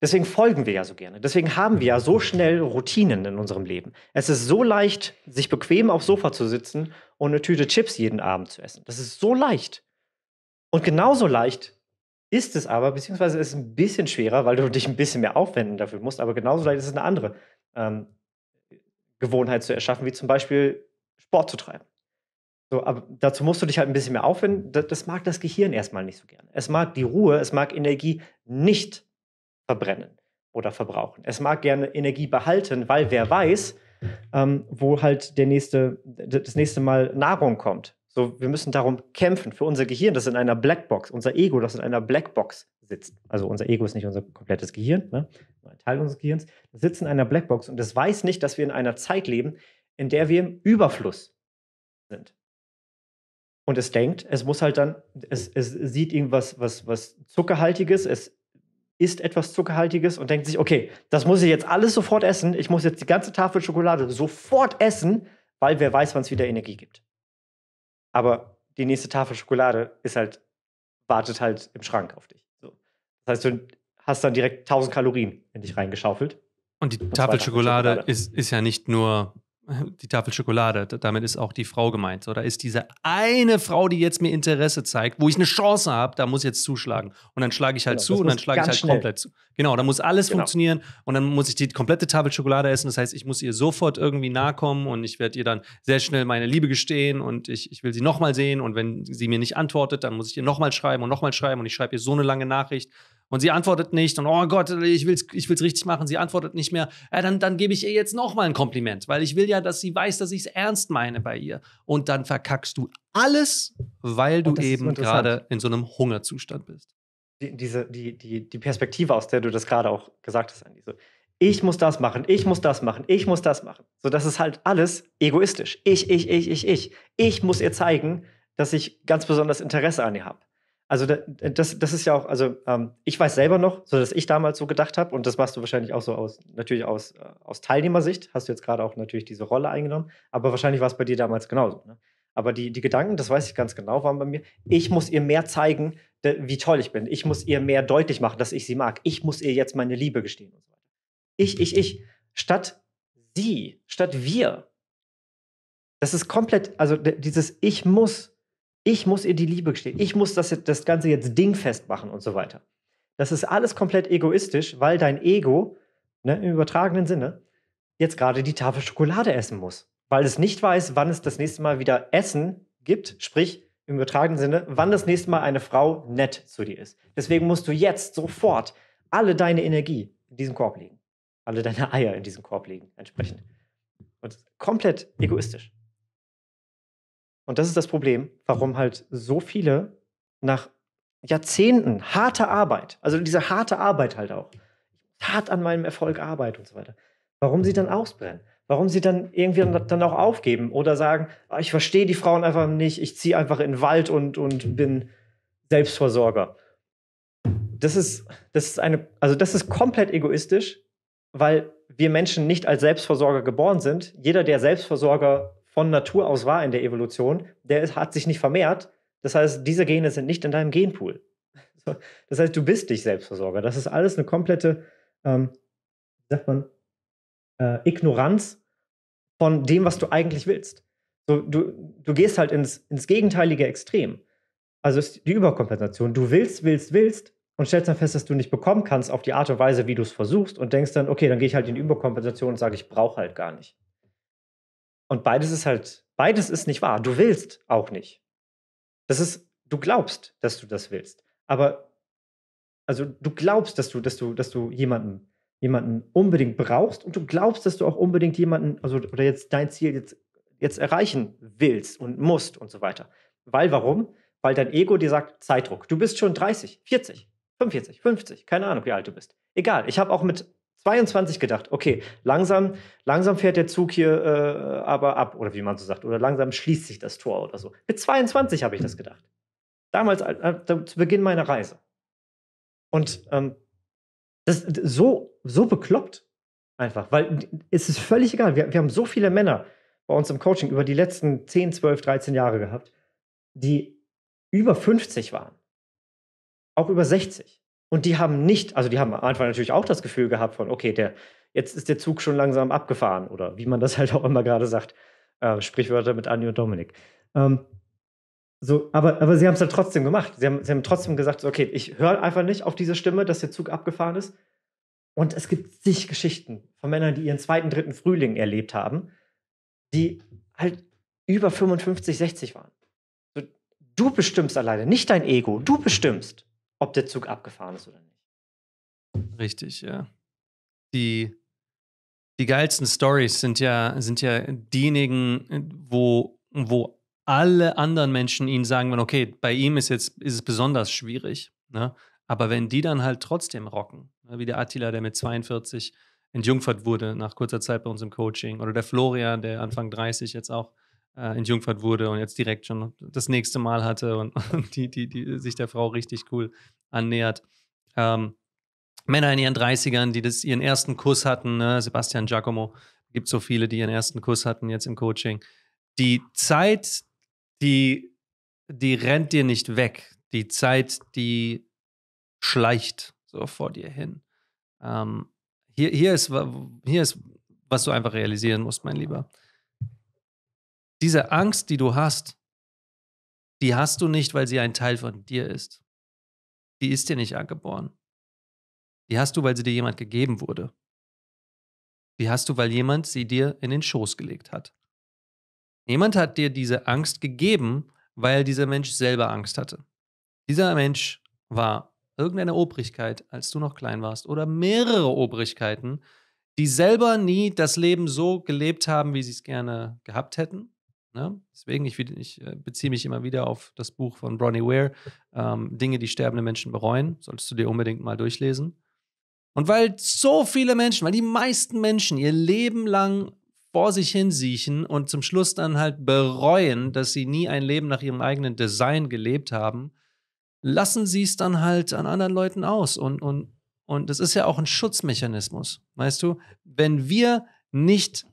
Deswegen folgen wir ja so gerne. Deswegen haben wir ja so schnell Routinen in unserem Leben. Es ist so leicht, sich bequem aufs Sofa zu sitzen und eine Tüte Chips jeden Abend zu essen. Das ist so leicht. Und genauso leicht ist es aber, beziehungsweise ist es ein bisschen schwerer, weil du dich ein bisschen mehr aufwenden dafür musst, aber genauso leicht ist es eine andere ähm, Gewohnheit zu erschaffen, wie zum Beispiel Sport zu treiben. So, aber dazu musst du dich halt ein bisschen mehr aufwenden. Das, mag das Gehirn erstmal nicht so gern. Es mag die Ruhe, es mag Energie nicht verbrennen oder verbrauchen. Es mag gerne Energie behalten, weil wer weiß, ähm, wo halt der nächste, das nächste Mal Nahrung kommt. So, wir müssen darum kämpfen für unser Gehirn, das in einer Blackbox, unser Ego, das in einer Blackbox sitzt. Also unser Ego ist nicht unser komplettes Gehirn, ne? ein Teil unseres Gehirns, das sitzt in einer Blackbox und das weiß nicht, dass wir in einer Zeit leben, in der wir im Überfluss sind. Und es denkt, es muss halt dann, es, es sieht irgendwas was, was Zuckerhaltiges, es isst etwas Zuckerhaltiges und denkt sich, okay, das muss ich jetzt alles sofort essen, ich muss jetzt die ganze Tafel Schokolade sofort essen, weil wer weiß, wann es wieder Energie gibt. Aber die nächste Tafel Schokolade ist halt, wartet halt im Schrank auf dich. So. Das heißt, du hast dann direkt 1000 Kalorien in dich reingeschaufelt. Und die Tafel Schokolade, Schokolade ist, ist ja nicht nur die Tafel Schokolade, damit ist auch die Frau gemeint. da ist diese eine Frau, die jetzt mir Interesse zeigt, wo ich eine Chance habe, da muss jetzt zuschlagen. Und dann schlage ich halt genau, zu und dann schlage ich halt schnell. komplett zu. Genau, da muss alles genau. funktionieren und dann muss ich die komplette Tafel Schokolade essen. Das heißt, ich muss ihr sofort irgendwie nahe kommen und ich werde ihr dann sehr schnell meine Liebe gestehen und ich, ich will sie nochmal sehen. Und wenn sie mir nicht antwortet, dann muss ich ihr nochmal schreiben und nochmal schreiben und ich schreibe ihr so eine lange Nachricht, und sie antwortet nicht und oh Gott, ich will es ich will's richtig machen, sie antwortet nicht mehr. Ja, dann dann gebe ich ihr jetzt nochmal ein Kompliment, weil ich will ja, dass sie weiß, dass ich es ernst meine bei ihr. Und dann verkackst du alles, weil du eben gerade in so einem Hungerzustand bist. Die, diese, die, die, die Perspektive, aus der du das gerade auch gesagt hast, Andi, so, ich muss das machen, ich muss das machen, ich muss das machen. So, das ist halt alles egoistisch. Ich, ich, ich, ich, ich. Ich muss ihr zeigen, dass ich ganz besonders Interesse an ihr habe. Also äh, das, das ist ja auch, also ähm, ich weiß selber noch, so dass ich damals so gedacht habe, und das machst du wahrscheinlich auch so aus, natürlich aus, äh, aus Teilnehmersicht, hast du jetzt gerade auch natürlich diese Rolle eingenommen, aber wahrscheinlich war es bei dir damals genauso. Ne? Aber die, die Gedanken, das weiß ich ganz genau, waren bei mir, ich muss ihr mehr zeigen, wie toll ich bin. Ich muss ihr mehr deutlich machen, dass ich sie mag. Ich muss ihr jetzt meine Liebe gestehen und so weiter. Ich, ich, ich. Statt sie, statt wir. Das ist komplett, also dieses Ich muss ich muss ihr die Liebe gestehen. Ich muss das, das Ganze jetzt dingfest machen und so weiter. Das ist alles komplett egoistisch, weil dein Ego, ne, im übertragenen Sinne, jetzt gerade die Tafel Schokolade essen muss. Weil es nicht weiß, wann es das nächste Mal wieder Essen gibt, sprich im übertragenen Sinne, wann das nächste Mal eine Frau nett zu dir ist. Deswegen musst du jetzt sofort alle deine Energie in diesem Korb legen. Alle deine Eier in diesem Korb legen, entsprechend. Und komplett egoistisch. Und das ist das Problem, warum halt so viele nach Jahrzehnten harter Arbeit, also diese harte Arbeit halt auch, hart an meinem Erfolg arbeiten und so weiter, warum sie dann ausbrennen. Warum sie dann irgendwie dann auch aufgeben oder sagen, ah, ich verstehe die Frauen einfach nicht, ich ziehe einfach in den Wald und, und bin Selbstversorger. Das ist, das ist eine, also das ist komplett egoistisch, weil wir Menschen nicht als Selbstversorger geboren sind. Jeder, der Selbstversorger von Natur aus war in der Evolution, der ist, hat sich nicht vermehrt. Das heißt, diese Gene sind nicht in deinem Genpool. Das heißt, du bist dich Selbstversorger. Das ist alles eine komplette, ähm, wie sagt man, äh, Ignoranz von dem, was du eigentlich willst. So, du, du gehst halt ins, ins gegenteilige Extrem. Also ist die Überkompensation. Du willst, willst, willst und stellst dann fest, dass du nicht bekommen kannst auf die Art und Weise, wie du es versuchst und denkst dann, okay, dann gehe ich halt in die Überkompensation und sage, ich brauche halt gar nicht. Und beides ist halt, beides ist nicht wahr. Du willst auch nicht. Das ist, du glaubst, dass du das willst. Aber, also du glaubst, dass du, dass du, dass du jemanden, jemanden unbedingt brauchst und du glaubst, dass du auch unbedingt jemanden, also oder jetzt dein Ziel jetzt, jetzt erreichen willst und musst und so weiter. Weil warum? Weil dein Ego dir sagt, Zeitdruck. Du bist schon 30, 40, 45, 50, keine Ahnung, wie alt du bist. Egal, ich habe auch mit 22 gedacht, okay, langsam, langsam fährt der Zug hier äh, aber ab, oder wie man so sagt, oder langsam schließt sich das Tor oder so. Mit 22 habe ich das gedacht. Damals, äh, äh zu Beginn meiner Reise. Und ähm, das so, so bekloppt einfach, weil es ist völlig egal. Wir, wir haben so viele Männer bei uns im Coaching über die letzten 10, 12, 13 Jahre gehabt, die über 50 waren, auch über 60 und die haben nicht, also die haben am Anfang natürlich auch das Gefühl gehabt von, okay, der, jetzt ist der Zug schon langsam abgefahren oder wie man das halt auch immer gerade sagt. Äh, Sprichwörter mit Anni und Dominik. Ähm, so, aber, aber sie haben es dann trotzdem gemacht. Sie haben, sie haben trotzdem gesagt, so, okay, ich höre einfach nicht auf diese Stimme, dass der Zug abgefahren ist. Und es gibt zig Geschichten von Männern, die ihren zweiten, dritten Frühling erlebt haben, die halt über 55, 60 waren. du bestimmst alleine, nicht dein Ego, du bestimmst ob der Zug abgefahren ist oder nicht. Richtig, ja. Die, die geilsten Stories sind ja, sind ja diejenigen, äh, wo, wo alle anderen Menschen ihnen sagen okay, bei ihm ist jetzt ist es besonders schwierig. Ne? Aber wenn die dann halt trotzdem rocken, ne, wie der Attila, der mit 42 entjungfert wurde nach kurzer Zeit bei uns im Coaching, oder der Florian, der Anfang 30 jetzt auch äh, entjungfert wurde und jetzt direkt schon das nächste Mal hatte und, und die, die, die sich der Frau richtig cool annähert. Ähm, Männer in ihren 30ern, die das, ihren ersten Kuss hatten, ne? Sebastian Giacomo, gibt so viele, die ihren ersten Kuss hatten jetzt im Coaching. Die Zeit, die, die rennt dir nicht weg. Die Zeit, die schleicht so vor dir hin. Ähm, hier, hier, ist, hier ist, was du einfach realisieren musst, mein Lieber. Diese Angst, die du hast, die hast du nicht, weil sie ein Teil von dir ist. Die ist dir nicht angeboren. Die hast du, weil sie dir jemand gegeben wurde. Die hast du, weil jemand sie dir in den Schoß gelegt hat. Jemand hat dir diese Angst gegeben, weil dieser Mensch selber Angst hatte. Dieser Mensch war irgendeine Obrigkeit, als du noch klein warst, oder mehrere Obrigkeiten, die selber nie das Leben so gelebt haben, wie sie es gerne gehabt hätten Ne? Deswegen, ich, ich äh, beziehe mich immer wieder auf das Buch von Bronnie Ware, ähm, Dinge, die sterbende Menschen bereuen, solltest du dir unbedingt mal durchlesen. Und weil so viele Menschen, weil die meisten Menschen ihr Leben lang vor sich hinsiechen und zum Schluss dann halt bereuen, dass sie nie ein Leben nach ihrem eigenen Design gelebt haben, lassen sie es dann halt an anderen Leuten aus. Und, und, und das ist ja auch ein Schutzmechanismus, weißt du? Wenn wir nicht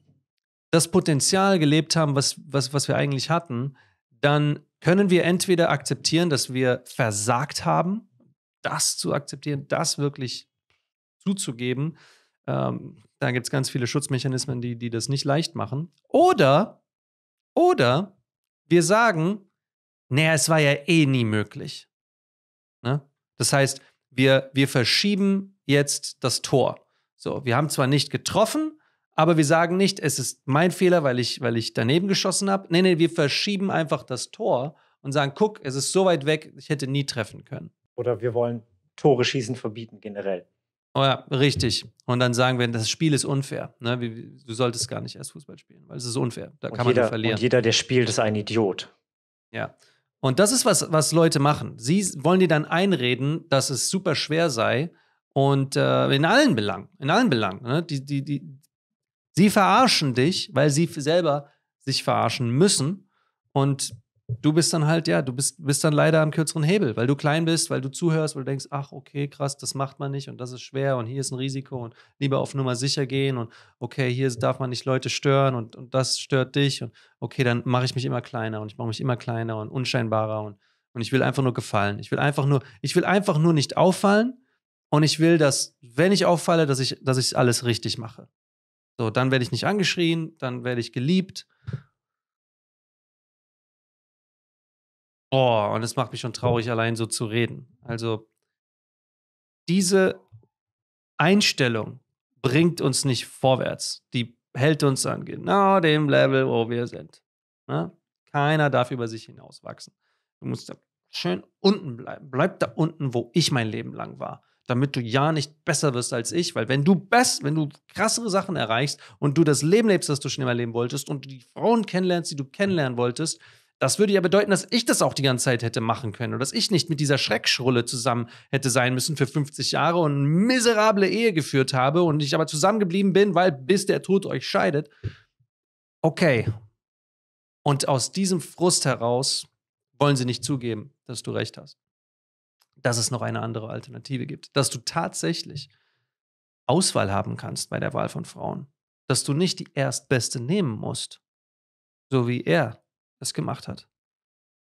das Potenzial gelebt haben, was, was, was wir eigentlich hatten, dann können wir entweder akzeptieren, dass wir versagt haben, das zu akzeptieren, das wirklich zuzugeben. Ähm, da gibt es ganz viele Schutzmechanismen, die, die das nicht leicht machen. Oder, oder wir sagen, naja, es war ja eh nie möglich. Ne? Das heißt, wir, wir verschieben jetzt das Tor. So, wir haben zwar nicht getroffen, aber wir sagen nicht, es ist mein Fehler, weil ich, weil ich daneben geschossen habe. Nee, nee, wir verschieben einfach das Tor und sagen, guck, es ist so weit weg, ich hätte nie treffen können. Oder wir wollen Tore schießen verbieten generell. Oh ja, richtig. Und dann sagen wir, das Spiel ist unfair. Ne? Du solltest gar nicht erst Fußball spielen, weil es ist unfair. Da und kann jeder, man verlieren. Und jeder, der spielt, ist ein Idiot. Ja. Und das ist was, was Leute machen. Sie wollen dir dann einreden, dass es super schwer sei und äh, in allen Belangen, in allen Belangen. Ne? Die, die, die, Sie verarschen dich, weil sie selber sich verarschen müssen. Und du bist dann halt, ja, du bist, bist dann leider am kürzeren Hebel, weil du klein bist, weil du zuhörst, weil du denkst, ach, okay, krass, das macht man nicht und das ist schwer und hier ist ein Risiko und lieber auf Nummer sicher gehen und okay, hier darf man nicht Leute stören und, und das stört dich und okay, dann mache ich mich immer kleiner und ich mache mich immer kleiner und unscheinbarer und, und ich will einfach nur gefallen. Ich will einfach nur, ich will einfach nur nicht auffallen und ich will, dass, wenn ich auffalle, dass ich, dass ich alles richtig mache. So, dann werde ich nicht angeschrien, dann werde ich geliebt. Oh, und es macht mich schon traurig, allein so zu reden. Also, diese Einstellung bringt uns nicht vorwärts. Die hält uns an genau dem Level, wo wir sind. Ne? Keiner darf über sich hinauswachsen. Du musst da schön unten bleiben. Bleib da unten, wo ich mein Leben lang war damit du ja nicht besser wirst als ich, weil wenn du best, wenn du krassere Sachen erreichst und du das Leben lebst, das du schon immer leben wolltest und die Frauen kennenlernst, die du kennenlernen wolltest, das würde ja bedeuten, dass ich das auch die ganze Zeit hätte machen können und dass ich nicht mit dieser Schreckschrulle zusammen hätte sein müssen für 50 Jahre und eine miserable Ehe geführt habe und ich aber zusammengeblieben bin, weil bis der Tod euch scheidet. Okay. Und aus diesem Frust heraus wollen sie nicht zugeben, dass du recht hast dass es noch eine andere Alternative gibt. Dass du tatsächlich Auswahl haben kannst bei der Wahl von Frauen. Dass du nicht die Erstbeste nehmen musst, so wie er es gemacht hat,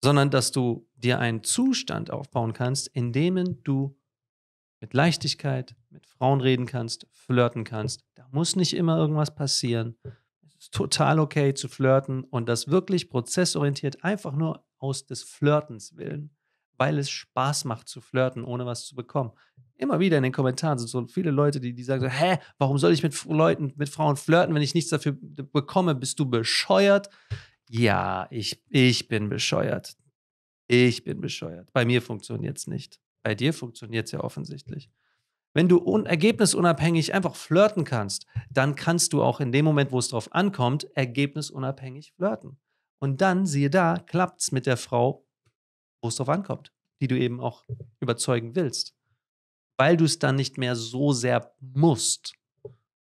sondern dass du dir einen Zustand aufbauen kannst, in dem du mit Leichtigkeit mit Frauen reden kannst, flirten kannst. Da muss nicht immer irgendwas passieren. Es ist total okay zu flirten und das wirklich prozessorientiert, einfach nur aus des Flirtens willen weil es Spaß macht zu flirten, ohne was zu bekommen. Immer wieder in den Kommentaren sind so viele Leute, die, die sagen so, hä, warum soll ich mit Leuten, mit Frauen flirten, wenn ich nichts dafür bekomme? Bist du bescheuert? Ja, ich, ich bin bescheuert. Ich bin bescheuert. Bei mir funktioniert es nicht. Bei dir funktioniert es ja offensichtlich. Wenn du un ergebnisunabhängig einfach flirten kannst, dann kannst du auch in dem Moment, wo es drauf ankommt, ergebnisunabhängig flirten. Und dann, siehe da, klappt es mit der Frau wo es drauf ankommt, die du eben auch überzeugen willst. Weil du es dann nicht mehr so sehr musst.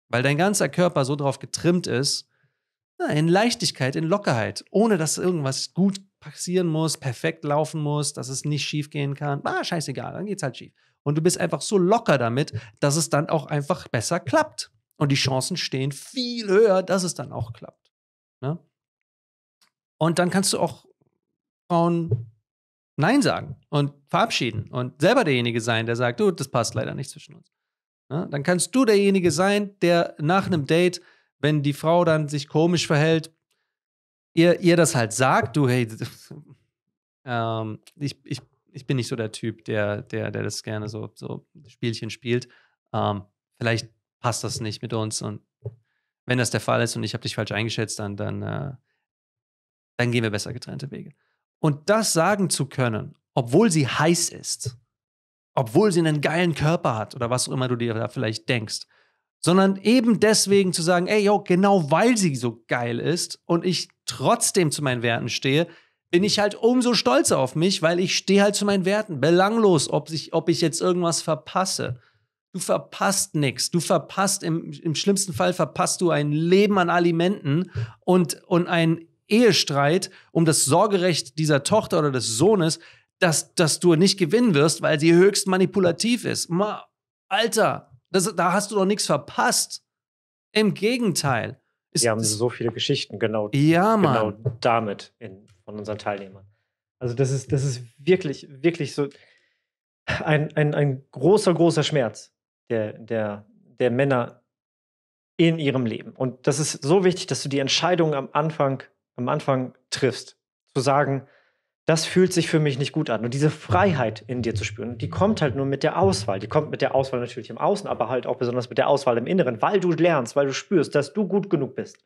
Weil dein ganzer Körper so drauf getrimmt ist, in Leichtigkeit, in Lockerheit, ohne dass irgendwas gut passieren muss, perfekt laufen muss, dass es nicht schief gehen kann. Ah, scheißegal, dann geht's halt schief. Und du bist einfach so locker damit, dass es dann auch einfach besser klappt. Und die Chancen stehen viel höher, dass es dann auch klappt. Ne? Und dann kannst du auch Frauen Nein sagen und verabschieden und selber derjenige sein, der sagt, du, das passt leider nicht zwischen uns. Ja, ne? dann kannst du derjenige sein, der nach einem Date, wenn die Frau dann sich komisch verhält, ihr, ihr das halt sagt, du, hey, ähm, ich, ich, ich bin nicht so der Typ, der, der, der das gerne so, so Spielchen spielt. Ähm, vielleicht passt das nicht mit uns und wenn das der Fall ist und ich habe dich falsch eingeschätzt, dann, dann, äh, dann gehen wir besser getrennte Wege. Und das sagen zu können, obwohl sie heiß ist, obwohl sie einen geilen Körper hat oder was auch immer du dir da vielleicht denkst, sondern eben deswegen zu sagen, ey, yo, genau weil sie so geil ist und ich trotzdem zu meinen Werten stehe, bin ich halt umso stolzer auf mich, weil ich stehe halt zu meinen Werten. Belanglos, ob ich, ob ich jetzt irgendwas verpasse. Du verpasst nichts. Du verpasst, im, im schlimmsten Fall verpasst du ein Leben an Alimenten und, und ein Ehestreit um das Sorgerecht dieser Tochter oder des Sohnes, dass, dass du nicht gewinnen wirst, weil sie höchst manipulativ ist. Ma, Alter, das, da hast du doch nichts verpasst. Im Gegenteil. Ist, Wir haben so viele Geschichten genau, ja, genau damit in, von unseren Teilnehmern. Also das ist, das ist wirklich, wirklich so ein, ein, ein großer, großer Schmerz der, der, der Männer in ihrem Leben. Und das ist so wichtig, dass du die Entscheidung am Anfang am Anfang triffst. Zu sagen, das fühlt sich für mich nicht gut an. Und diese Freiheit in dir zu spüren, die kommt halt nur mit der Auswahl. Die kommt mit der Auswahl natürlich im Außen, aber halt auch besonders mit der Auswahl im Inneren, weil du lernst, weil du spürst, dass du gut genug bist.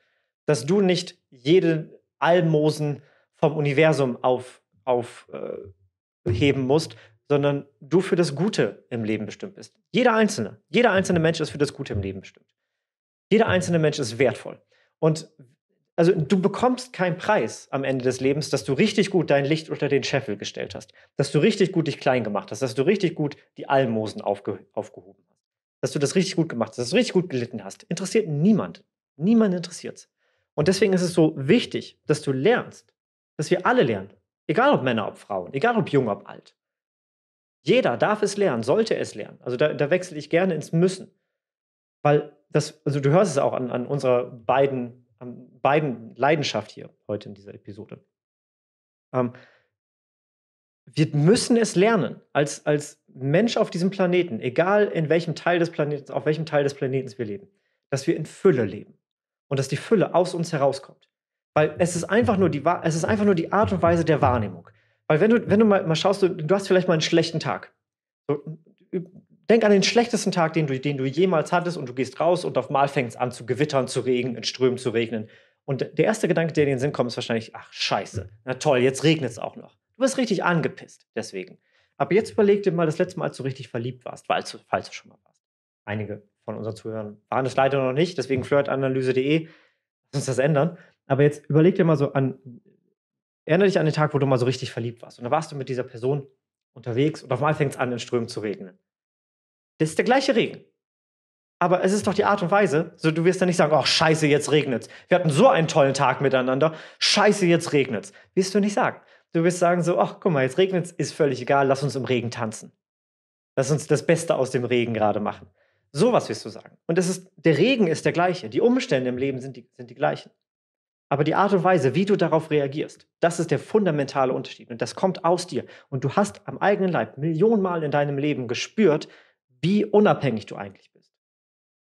Dass du nicht jeden Almosen vom Universum aufheben auf, äh, musst, sondern du für das Gute im Leben bestimmt bist. Jeder Einzelne, jeder einzelne Mensch ist für das Gute im Leben bestimmt. Jeder einzelne Mensch ist wertvoll. Und also du bekommst keinen Preis am Ende des Lebens, dass du richtig gut dein Licht unter den Scheffel gestellt hast, dass du richtig gut dich klein gemacht hast, dass du richtig gut die Almosen aufge aufgehoben hast, dass du das richtig gut gemacht hast, dass du richtig gut gelitten hast. Interessiert niemand. Niemand interessiert es. Und deswegen ist es so wichtig, dass du lernst, dass wir alle lernen. Egal ob Männer, ob Frauen, egal ob jung, ob alt. Jeder darf es lernen, sollte es lernen. Also da, da wechsle ich gerne ins Müssen. Weil das, also du hörst es auch an, an unserer beiden an ähm, beiden Leidenschaft hier heute in dieser Episode. Ähm, wir müssen es lernen, als, als Mensch auf diesem Planeten, egal in welchem Teil des Planeten, auf welchem Teil des Planeten wir leben, dass wir in Fülle leben und dass die Fülle aus uns herauskommt. Weil es ist einfach nur die, es ist einfach nur die Art und Weise der Wahrnehmung. Weil wenn du, wenn du mal, mal schaust, du, du hast vielleicht mal einen schlechten Tag. So, denk an den schlechtesten Tag, den du, den du jemals hattest und du gehst raus und auf einmal fängt es an zu gewittern, zu regnen, in Strömen zu regnen. Und der erste Gedanke, der dir in den Sinn kommt, ist wahrscheinlich, ach scheiße, na toll, jetzt regnet es auch noch. Du bist richtig angepisst deswegen. Aber jetzt überleg dir mal das letzte Mal, als du richtig verliebt warst, falls du, falls du schon mal warst. Einige von unseren Zuhörern waren es leider noch nicht, deswegen flirtanalyse.de, lass uns das ändern. Aber jetzt überleg dir mal so an, erinnere dich an den Tag, wo du mal so richtig verliebt warst. Und da warst du mit dieser Person unterwegs und auf einmal fängt es an, in Strömen zu regnen. Das ist der gleiche Regen. Aber es ist doch die Art und Weise, so du wirst dann nicht sagen, ach scheiße, jetzt regnet's. Wir hatten so einen tollen Tag miteinander, scheiße, jetzt regnet's. Wirst du nicht sagen. Du wirst sagen so, ach guck mal, jetzt regnet's, ist völlig egal, lass uns im Regen tanzen. Lass uns das Beste aus dem Regen gerade machen. Sowas wirst du sagen. Und es ist, der Regen ist der gleiche, die Umstände im Leben sind die, sind die gleichen. Aber die Art und Weise, wie du darauf reagierst, das ist der fundamentale Unterschied. Und das kommt aus dir. Und du hast am eigenen Leib Millionenmal in deinem Leben gespürt, wie unabhängig du eigentlich bist,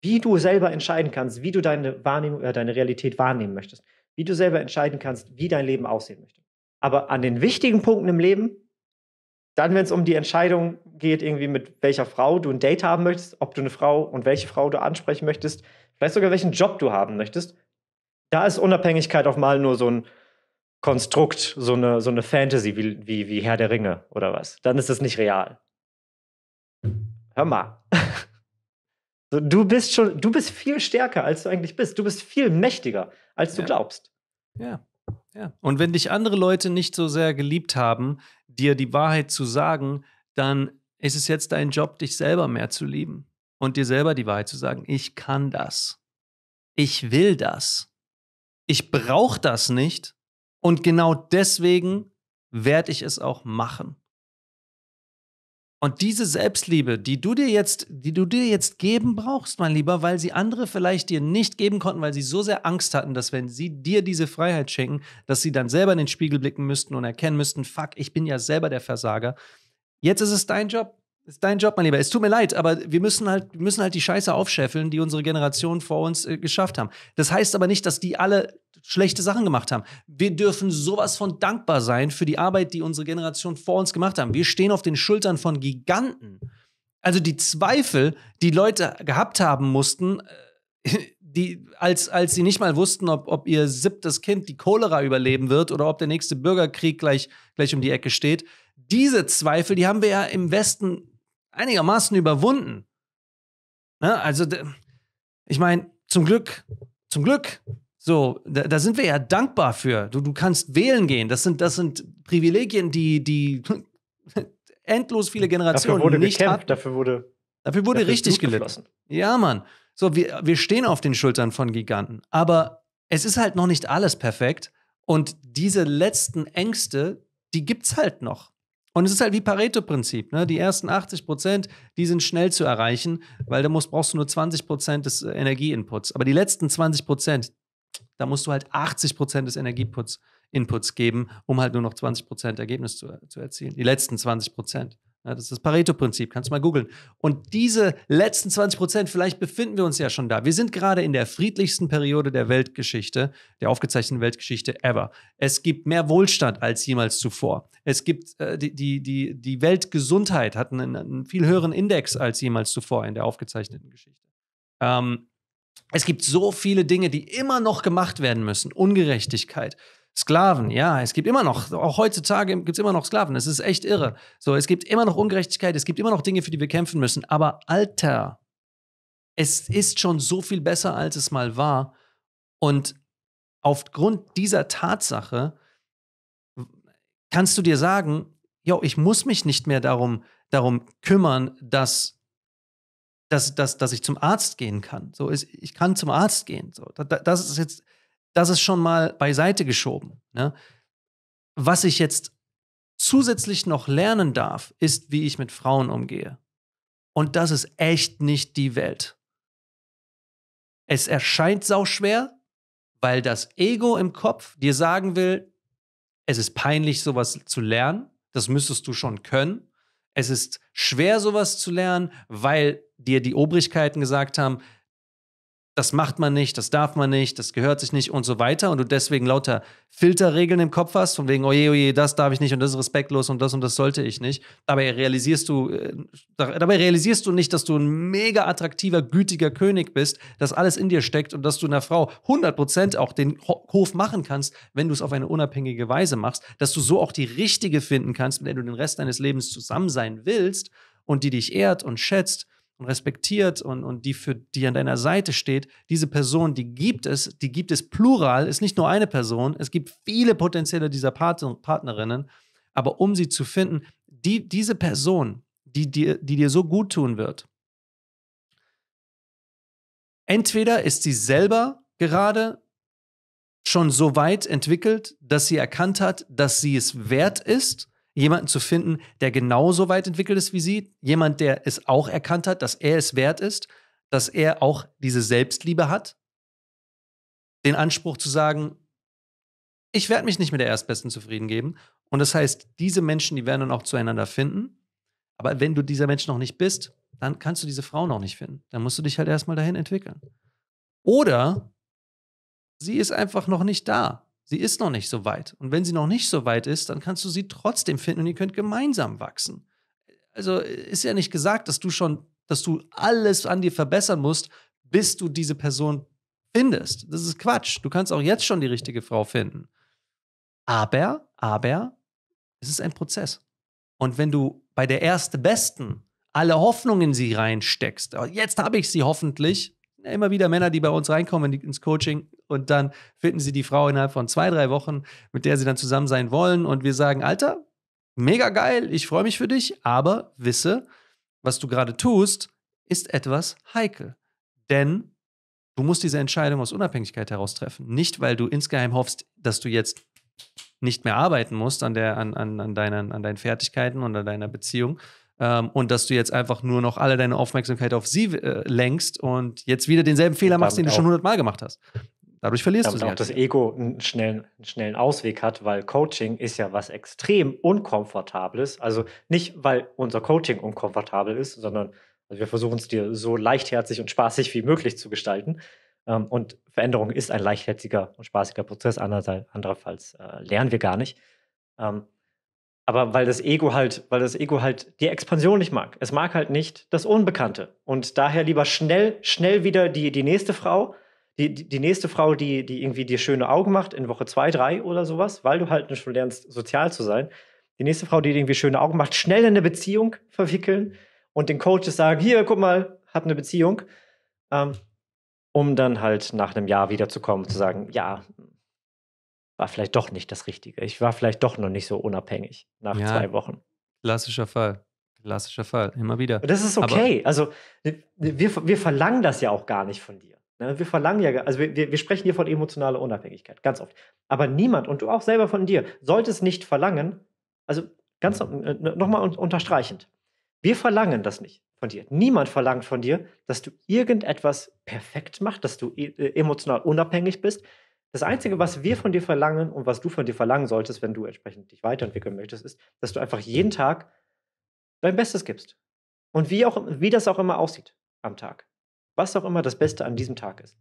wie du selber entscheiden kannst, wie du deine, Wahrnehmung, äh, deine Realität wahrnehmen möchtest, wie du selber entscheiden kannst, wie dein Leben aussehen möchte. Aber an den wichtigen Punkten im Leben, dann, wenn es um die Entscheidung geht, irgendwie mit welcher Frau du ein Date haben möchtest, ob du eine Frau und welche Frau du ansprechen möchtest, vielleicht sogar welchen Job du haben möchtest, da ist Unabhängigkeit auch mal nur so ein Konstrukt, so eine, so eine Fantasy wie, wie, wie Herr der Ringe oder was. Dann ist es nicht real hör mal. du bist schon, du bist viel stärker, als du eigentlich bist. Du bist viel mächtiger, als du ja. glaubst. Ja. ja. Und wenn dich andere Leute nicht so sehr geliebt haben, dir die Wahrheit zu sagen, dann ist es jetzt dein Job, dich selber mehr zu lieben und dir selber die Wahrheit zu sagen. Ich kann das. Ich will das. Ich brauche das nicht. Und genau deswegen werde ich es auch machen. Und diese Selbstliebe, die du dir jetzt, die du dir jetzt geben brauchst, mein Lieber, weil sie andere vielleicht dir nicht geben konnten, weil sie so sehr Angst hatten, dass wenn sie dir diese Freiheit schenken, dass sie dann selber in den Spiegel blicken müssten und erkennen müssten, fuck, ich bin ja selber der Versager. Jetzt ist es dein Job, ist dein Job, mein Lieber. Es tut mir leid, aber wir müssen halt, müssen halt die Scheiße aufscheffeln, die unsere Generation vor uns äh, geschafft haben. Das heißt aber nicht, dass die alle schlechte Sachen gemacht haben. Wir dürfen sowas von dankbar sein für die Arbeit, die unsere Generation vor uns gemacht haben. Wir stehen auf den Schultern von Giganten. Also die Zweifel, die Leute gehabt haben mussten, äh, die, als, als sie nicht mal wussten, ob, ob ihr siebtes Kind die Cholera überleben wird oder ob der nächste Bürgerkrieg gleich, gleich um die Ecke steht. Diese Zweifel, die haben wir ja im Westen einigermaßen überwunden. Ne? Also, ich meine, zum Glück, zum Glück, so, da, da, sind wir ja dankbar für. Du, du kannst wählen gehen. Das sind, das sind Privilegien, die, die endlos viele Generationen dafür wurde nicht gekämpft, hatten. Dafür wurde, dafür wurde dafür richtig gelitten. Ja, Mann. So, wir, wir stehen auf den Schultern von Giganten. Aber es ist halt noch nicht alles perfekt. Und diese letzten Ängste, die gibt's halt noch. Und es ist halt wie Pareto-Prinzip. Ne? Die ersten 80 Prozent, die sind schnell zu erreichen, weil da brauchst du nur 20 Prozent des äh, Energieinputs. Aber die letzten 20 Prozent, da musst du halt 80 Prozent des Energieinputs geben, um halt nur noch 20 Prozent Ergebnis zu, zu erzielen. Die letzten 20 Prozent. Ja, das ist das Pareto-Prinzip, kannst du mal googeln. Und diese letzten 20 Prozent, vielleicht befinden wir uns ja schon da. Wir sind gerade in der friedlichsten Periode der Weltgeschichte, der aufgezeichneten Weltgeschichte ever. Es gibt mehr Wohlstand als jemals zuvor. Es gibt äh, die, die, die, die Weltgesundheit hat einen, einen, viel höheren Index als jemals zuvor in der aufgezeichneten Geschichte. Ähm, es gibt so viele Dinge, die immer noch gemacht werden müssen. Ungerechtigkeit, Sklaven, ja, es gibt immer noch, auch heutzutage gibt es immer noch Sklaven, es ist echt irre. So, es gibt immer noch Ungerechtigkeit, es gibt immer noch Dinge, für die wir kämpfen müssen, aber Alter, es ist schon so viel besser, als es mal war. Und aufgrund dieser Tatsache kannst du dir sagen, yo, ich muss mich nicht mehr darum, darum kümmern, dass, dass, dass, dass ich zum Arzt gehen kann. So, ich kann zum Arzt gehen. So, das ist jetzt das ist schon mal beiseite geschoben. Ne? Was ich jetzt zusätzlich noch lernen darf, ist, wie ich mit Frauen umgehe. Und das ist echt nicht die Welt. Es erscheint sauschwer, weil das Ego im Kopf dir sagen will, es ist peinlich, sowas zu lernen. Das müsstest du schon können. Es ist schwer, sowas zu lernen, weil dir die Obrigkeiten gesagt haben, das macht man nicht, das darf man nicht, das gehört sich nicht und so weiter und du deswegen lauter Filterregeln im Kopf hast, von wegen, oje, oh oje, oh das darf ich nicht und das ist respektlos und das und das sollte ich nicht. Dabei realisierst du, äh, dabei realisierst du nicht, dass du ein mega attraktiver, gütiger König bist, dass alles in dir steckt und dass du einer Frau 100% auch den Hof machen kannst, wenn du es auf eine unabhängige Weise machst, dass du so auch die richtige finden kannst, mit der du den Rest deines Lebens zusammen sein willst und die dich ehrt und schätzt und respektiert und, und die für die an deiner Seite steht, diese Person, die gibt es, die gibt es plural, ist nicht nur eine Person, es gibt viele potenzielle dieser Part Partnerinnen, aber um sie zu finden, die, diese Person, die dir, die dir so gut tun wird, entweder ist sie selber gerade schon so weit entwickelt, dass sie erkannt hat, dass sie es wert ist, jemanden zu finden, der genauso weit entwickelt ist wie sie, jemand, der es auch erkannt hat, dass er es wert ist, dass er auch diese Selbstliebe hat, den Anspruch zu sagen, ich werde mich nicht mit der Erstbesten zufrieden geben. Und das heißt, diese Menschen, die werden dann auch zueinander finden. Aber wenn du dieser Mensch noch nicht bist, dann kannst du diese Frau noch nicht finden. Dann musst du dich halt erstmal dahin entwickeln. Oder sie ist einfach noch nicht da. Sie ist noch nicht so weit. Und wenn sie noch nicht so weit ist, dann kannst du sie trotzdem finden und ihr könnt gemeinsam wachsen. Also ist ja nicht gesagt, dass du schon, dass du alles an dir verbessern musst, bis du diese Person findest. Das ist Quatsch. Du kannst auch jetzt schon die richtige Frau finden. Aber, aber, es ist ein Prozess. Und wenn du bei der Besten alle Hoffnungen in sie reinsteckst, oh, jetzt habe ich sie hoffentlich, immer wieder Männer, die bei uns reinkommen ins Coaching, und dann finden sie die Frau innerhalb von zwei, drei Wochen, mit der sie dann zusammen sein wollen. Und wir sagen, Alter, mega geil, ich freue mich für dich, aber wisse, was du gerade tust, ist etwas heikel. Denn du musst diese Entscheidung aus Unabhängigkeit heraus treffen. Nicht, weil du insgeheim hoffst, dass du jetzt nicht mehr arbeiten musst an, der, an, an, an, deinen, an deinen Fertigkeiten und an deiner Beziehung, ähm, und dass du jetzt einfach nur noch alle deine Aufmerksamkeit auf sie äh, lenkst und jetzt wieder denselben Fehler machst, den du schon hundertmal gemacht hast. Dadurch verlierst Damit du sie. auch halt das Ego einen schnellen, einen schnellen Ausweg hat, weil Coaching ist ja was extrem Unkomfortables. Also nicht, weil unser Coaching unkomfortabel ist, sondern also wir versuchen es dir so leichtherzig und spaßig wie möglich zu gestalten. Ähm, und Veränderung ist ein leichtherziger und spaßiger Prozess, andererseits äh, lernen wir gar nicht. Ähm, aber weil das Ego halt, weil das Ego halt die Expansion nicht mag. Es mag halt nicht das Unbekannte. Und daher lieber schnell, schnell wieder die, die nächste Frau die, die nächste Frau, die, die irgendwie dir schöne Augen macht, in Woche 2, 3 oder sowas, weil du halt schon lernst, sozial zu sein. Die nächste Frau, die dir irgendwie schöne Augen macht, schnell in eine Beziehung verwickeln und den Coaches sagen: Hier, guck mal, hab eine Beziehung. Ähm, um dann halt nach einem Jahr wiederzukommen und zu sagen: Ja, war vielleicht doch nicht das Richtige. Ich war vielleicht doch noch nicht so unabhängig nach ja, zwei Wochen. Klassischer Fall. Klassischer Fall, immer wieder. Das ist okay. Aber also wir, wir verlangen das ja auch gar nicht von dir. Ne, wir verlangen ja, also wir, wir, sprechen hier von emotionaler Unabhängigkeit, ganz oft. Aber niemand, und du auch selber von dir, solltest nicht verlangen, also ganz äh, nochmal unterstreichend, wir verlangen das nicht von dir. Niemand verlangt von dir, dass du irgendetwas perfekt machst, dass du äh, emotional unabhängig bist. Das Einzige, was wir von dir verlangen und was du von dir verlangen solltest, wenn du entsprechend dich weiterentwickeln möchtest, ist, dass du einfach jeden Tag dein Bestes gibst. Und wie, auch, wie das auch immer aussieht am Tag was auch immer das Beste an diesem Tag ist.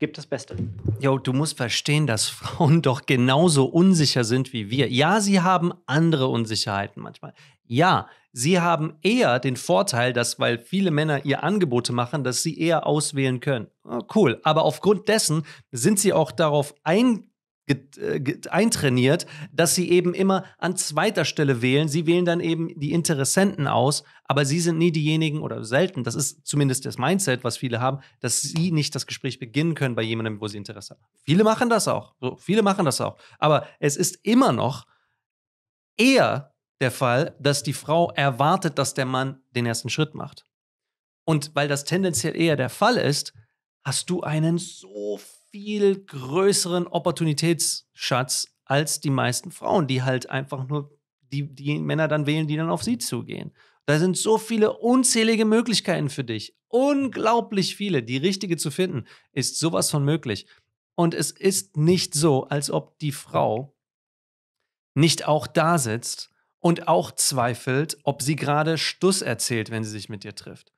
Gib das Beste. Jo, du musst verstehen, dass Frauen doch genauso unsicher sind wie wir. Ja, sie haben andere Unsicherheiten manchmal. Ja, sie haben eher den Vorteil, dass, weil viele Männer ihr Angebote machen, dass sie eher auswählen können. Oh, cool. Aber aufgrund dessen sind sie auch darauf eingestellt äh, eintrainiert, dass sie eben immer an zweiter Stelle wählen. Sie wählen dann eben die Interessenten aus, aber sie sind nie diejenigen oder selten, das ist zumindest das Mindset, was viele haben, dass sie nicht das Gespräch beginnen können bei jemandem, wo sie Interesse haben. Viele machen das auch. So, viele machen das auch. Aber es ist immer noch eher der Fall, dass die Frau erwartet, dass der Mann den ersten Schritt macht. Und weil das tendenziell eher der Fall ist, hast du einen so viel größeren Opportunitätsschatz als die meisten Frauen, die halt einfach nur die, die Männer dann wählen, die dann auf sie zugehen. Da sind so viele unzählige Möglichkeiten für dich. Unglaublich viele. Die richtige zu finden, ist sowas von möglich. Und es ist nicht so, als ob die Frau nicht auch da sitzt und auch zweifelt, ob sie gerade Stuss erzählt, wenn sie sich mit dir trifft.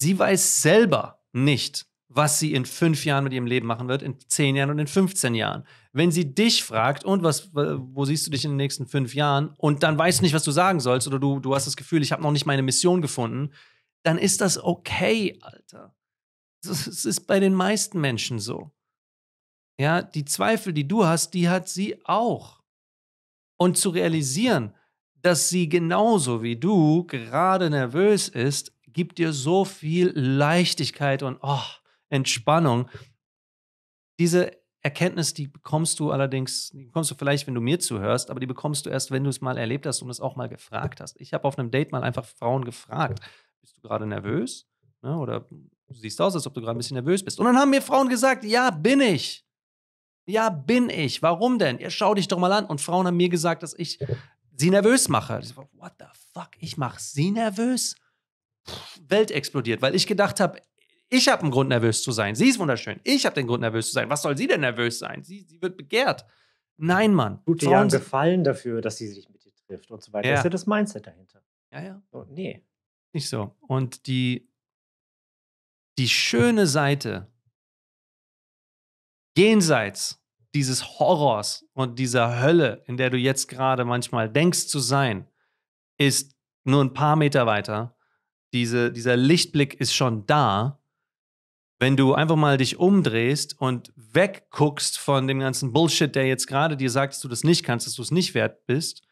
Sie weiß selber nicht, was sie in fünf Jahren mit ihrem Leben machen wird, in zehn Jahren und in 15 Jahren. Wenn sie dich fragt, und was, wo siehst du dich in den nächsten fünf Jahren, und dann weißt du nicht, was du sagen sollst, oder du, du hast das Gefühl, ich habe noch nicht meine Mission gefunden, dann ist das okay, Alter. Das ist bei den meisten Menschen so. Ja, die Zweifel, die du hast, die hat sie auch. Und zu realisieren, dass sie genauso wie du gerade nervös ist, gibt dir so viel Leichtigkeit und oh, Entspannung. Diese Erkenntnis, die bekommst du allerdings, die bekommst du vielleicht, wenn du mir zuhörst, aber die bekommst du erst, wenn du es mal erlebt hast und es auch mal gefragt hast. Ich habe auf einem Date mal einfach Frauen gefragt, bist du gerade nervös? Ne? Oder du siehst aus, als ob du gerade ein bisschen nervös bist. Und dann haben mir Frauen gesagt, ja, bin ich. Ja, bin ich. Warum denn? Ja, schau dich doch mal an. Und Frauen haben mir gesagt, dass ich sie nervös mache. Ich so, what the fuck? Ich mache sie nervös? Welt explodiert, weil ich gedacht habe, ich habe einen Grund, nervös zu sein. Sie ist wunderschön. Ich habe den Grund, nervös zu sein. Was soll sie denn nervös sein? Sie, sie wird begehrt. Nein, Mann. Tut ihr einen Gefallen dafür, dass sie sich mit dir trifft und so weiter. Ja. Das ist ja das Mindset dahinter. Ja, ja. So, nee. Nicht so. Und die, die schöne Seite jenseits dieses Horrors und dieser Hölle, in der du jetzt gerade manchmal denkst zu sein, ist nur ein paar Meter weiter. Diese, dieser Lichtblick ist schon da wenn du einfach mal dich umdrehst und wegguckst von dem ganzen Bullshit, der jetzt gerade dir sagt, dass du das nicht kannst, dass du es nicht wert bist,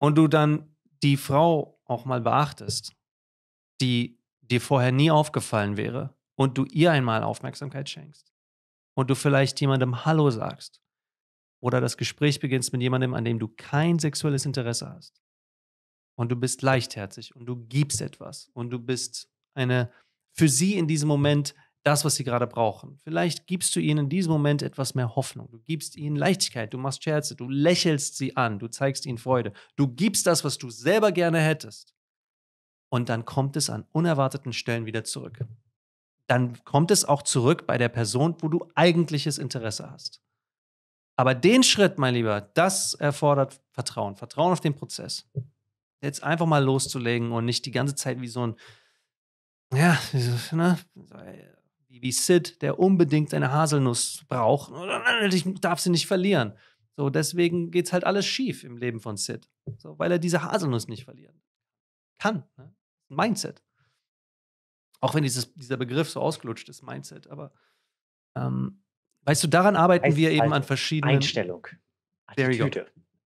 und du dann die Frau auch mal beachtest, die dir vorher nie aufgefallen wäre, und du ihr einmal Aufmerksamkeit schenkst, und du vielleicht jemandem Hallo sagst, oder das Gespräch beginnst mit jemandem, an dem du kein sexuelles Interesse hast, und du bist leichtherzig, und du gibst etwas, und du bist eine für sie in diesem Moment das, was sie gerade brauchen. Vielleicht gibst du ihnen in diesem Moment etwas mehr Hoffnung. Du gibst ihnen Leichtigkeit, du machst Scherze, du lächelst sie an, du zeigst ihnen Freude. Du gibst das, was du selber gerne hättest. Und dann kommt es an unerwarteten Stellen wieder zurück. Dann kommt es auch zurück bei der Person, wo du eigentliches Interesse hast. Aber den Schritt, mein Lieber, das erfordert Vertrauen. Vertrauen auf den Prozess. Jetzt einfach mal loszulegen und nicht die ganze Zeit wie so ein, ja, ne, wie Sid, der unbedingt seine Haselnuss braucht. Ich darf sie nicht verlieren. So, deswegen es halt alles schief im Leben von Sid. So, weil er diese Haselnuss nicht verlieren kann. Ne? Mindset. Auch wenn dieses, dieser Begriff so ausgelutscht ist, Mindset. Aber ähm, weißt du, daran arbeiten wir eben an verschiedenen. Einstellung. Attitüde.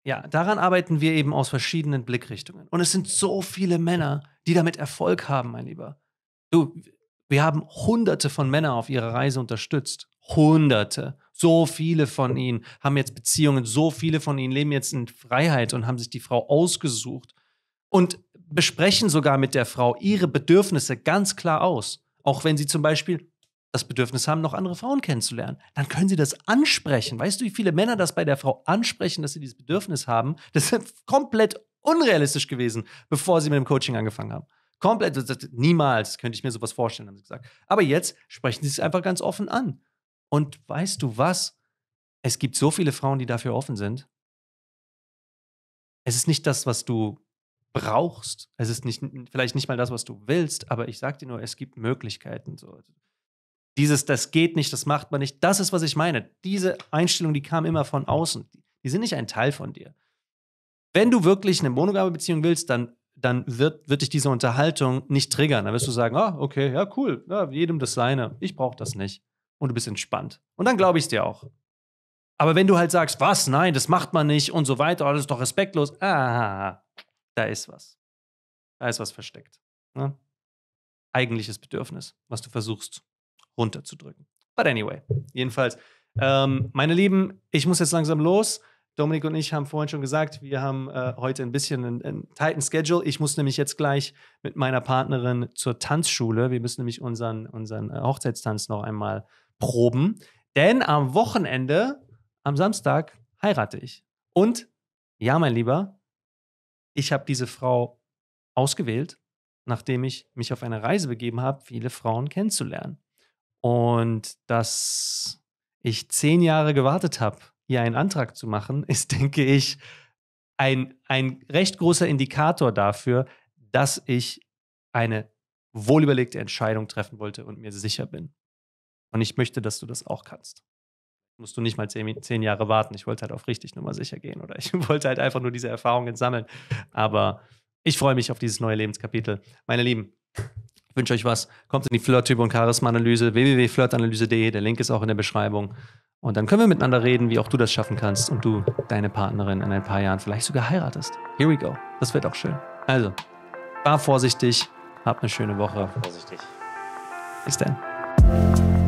Ja, daran arbeiten wir eben aus verschiedenen Blickrichtungen. Und es sind so viele Männer, die damit Erfolg haben, mein Lieber. Du, wir haben hunderte von Männern auf ihrer Reise unterstützt. Hunderte. So viele von ihnen haben jetzt Beziehungen, so viele von ihnen leben jetzt in Freiheit und haben sich die Frau ausgesucht und besprechen sogar mit der Frau ihre Bedürfnisse ganz klar aus. Auch wenn sie zum Beispiel das Bedürfnis haben, noch andere Frauen kennenzulernen, dann können sie das ansprechen. Weißt du, wie viele Männer das bei der Frau ansprechen, dass sie dieses Bedürfnis haben? Das ist komplett unrealistisch gewesen, bevor sie mit dem Coaching angefangen haben. Komplett, das, das, niemals könnte ich mir sowas vorstellen, haben sie gesagt. Aber jetzt sprechen sie es einfach ganz offen an. Und weißt du was? Es gibt so viele Frauen, die dafür offen sind. Es ist nicht das, was du brauchst. Es ist nicht, vielleicht nicht mal das, was du willst, aber ich sag dir nur, es gibt Möglichkeiten. So. Dieses, das geht nicht, das macht man nicht, das ist, was ich meine. Diese Einstellung, die kam immer von außen. Die sind nicht ein Teil von dir. Wenn du wirklich eine monogame Beziehung willst, dann dann wird, wird dich diese Unterhaltung nicht triggern. Dann wirst du sagen, ah, okay, ja, cool, ja, jedem das Seine. Ich brauche das nicht. Und du bist entspannt. Und dann glaube ich es dir auch. Aber wenn du halt sagst, was, nein, das macht man nicht und so weiter, das ist doch respektlos, ah, da ist was. Da ist was versteckt. Ne? Eigentliches Bedürfnis, was du versuchst runterzudrücken. But anyway, jedenfalls, ähm, meine Lieben, ich muss jetzt langsam los. Dominik und ich haben vorhin schon gesagt, wir haben äh, heute ein bisschen einen, einen tighten Schedule. Ich muss nämlich jetzt gleich mit meiner Partnerin zur Tanzschule. Wir müssen nämlich unseren, unseren äh, Hochzeitstanz noch einmal proben. Denn am Wochenende, am Samstag, heirate ich. Und ja, mein Lieber, ich habe diese Frau ausgewählt, nachdem ich mich auf eine Reise begeben habe, viele Frauen kennenzulernen. Und dass ich zehn Jahre gewartet habe hier einen Antrag zu machen, ist, denke ich, ein, ein recht großer Indikator dafür, dass ich eine wohlüberlegte Entscheidung treffen wollte und mir sicher bin. Und ich möchte, dass du das auch kannst. Musst du nicht mal zehn, zehn Jahre warten. Ich wollte halt auf richtig Nummer sicher gehen oder ich wollte halt einfach nur diese Erfahrungen sammeln. Aber ich freue mich auf dieses neue Lebenskapitel. Meine Lieben, ich wünsche euch was. Kommt in die Flirt-Typ- und Charisma-Analyse, www.flirtanalyse.de. Der Link ist auch in der Beschreibung. Und dann können wir miteinander reden, wie auch du das schaffen kannst und du deine Partnerin in ein paar Jahren vielleicht sogar heiratest. Here we go. Das wird auch schön. Also, war vorsichtig, hab eine schöne Woche. Vorsichtig. Bis dann.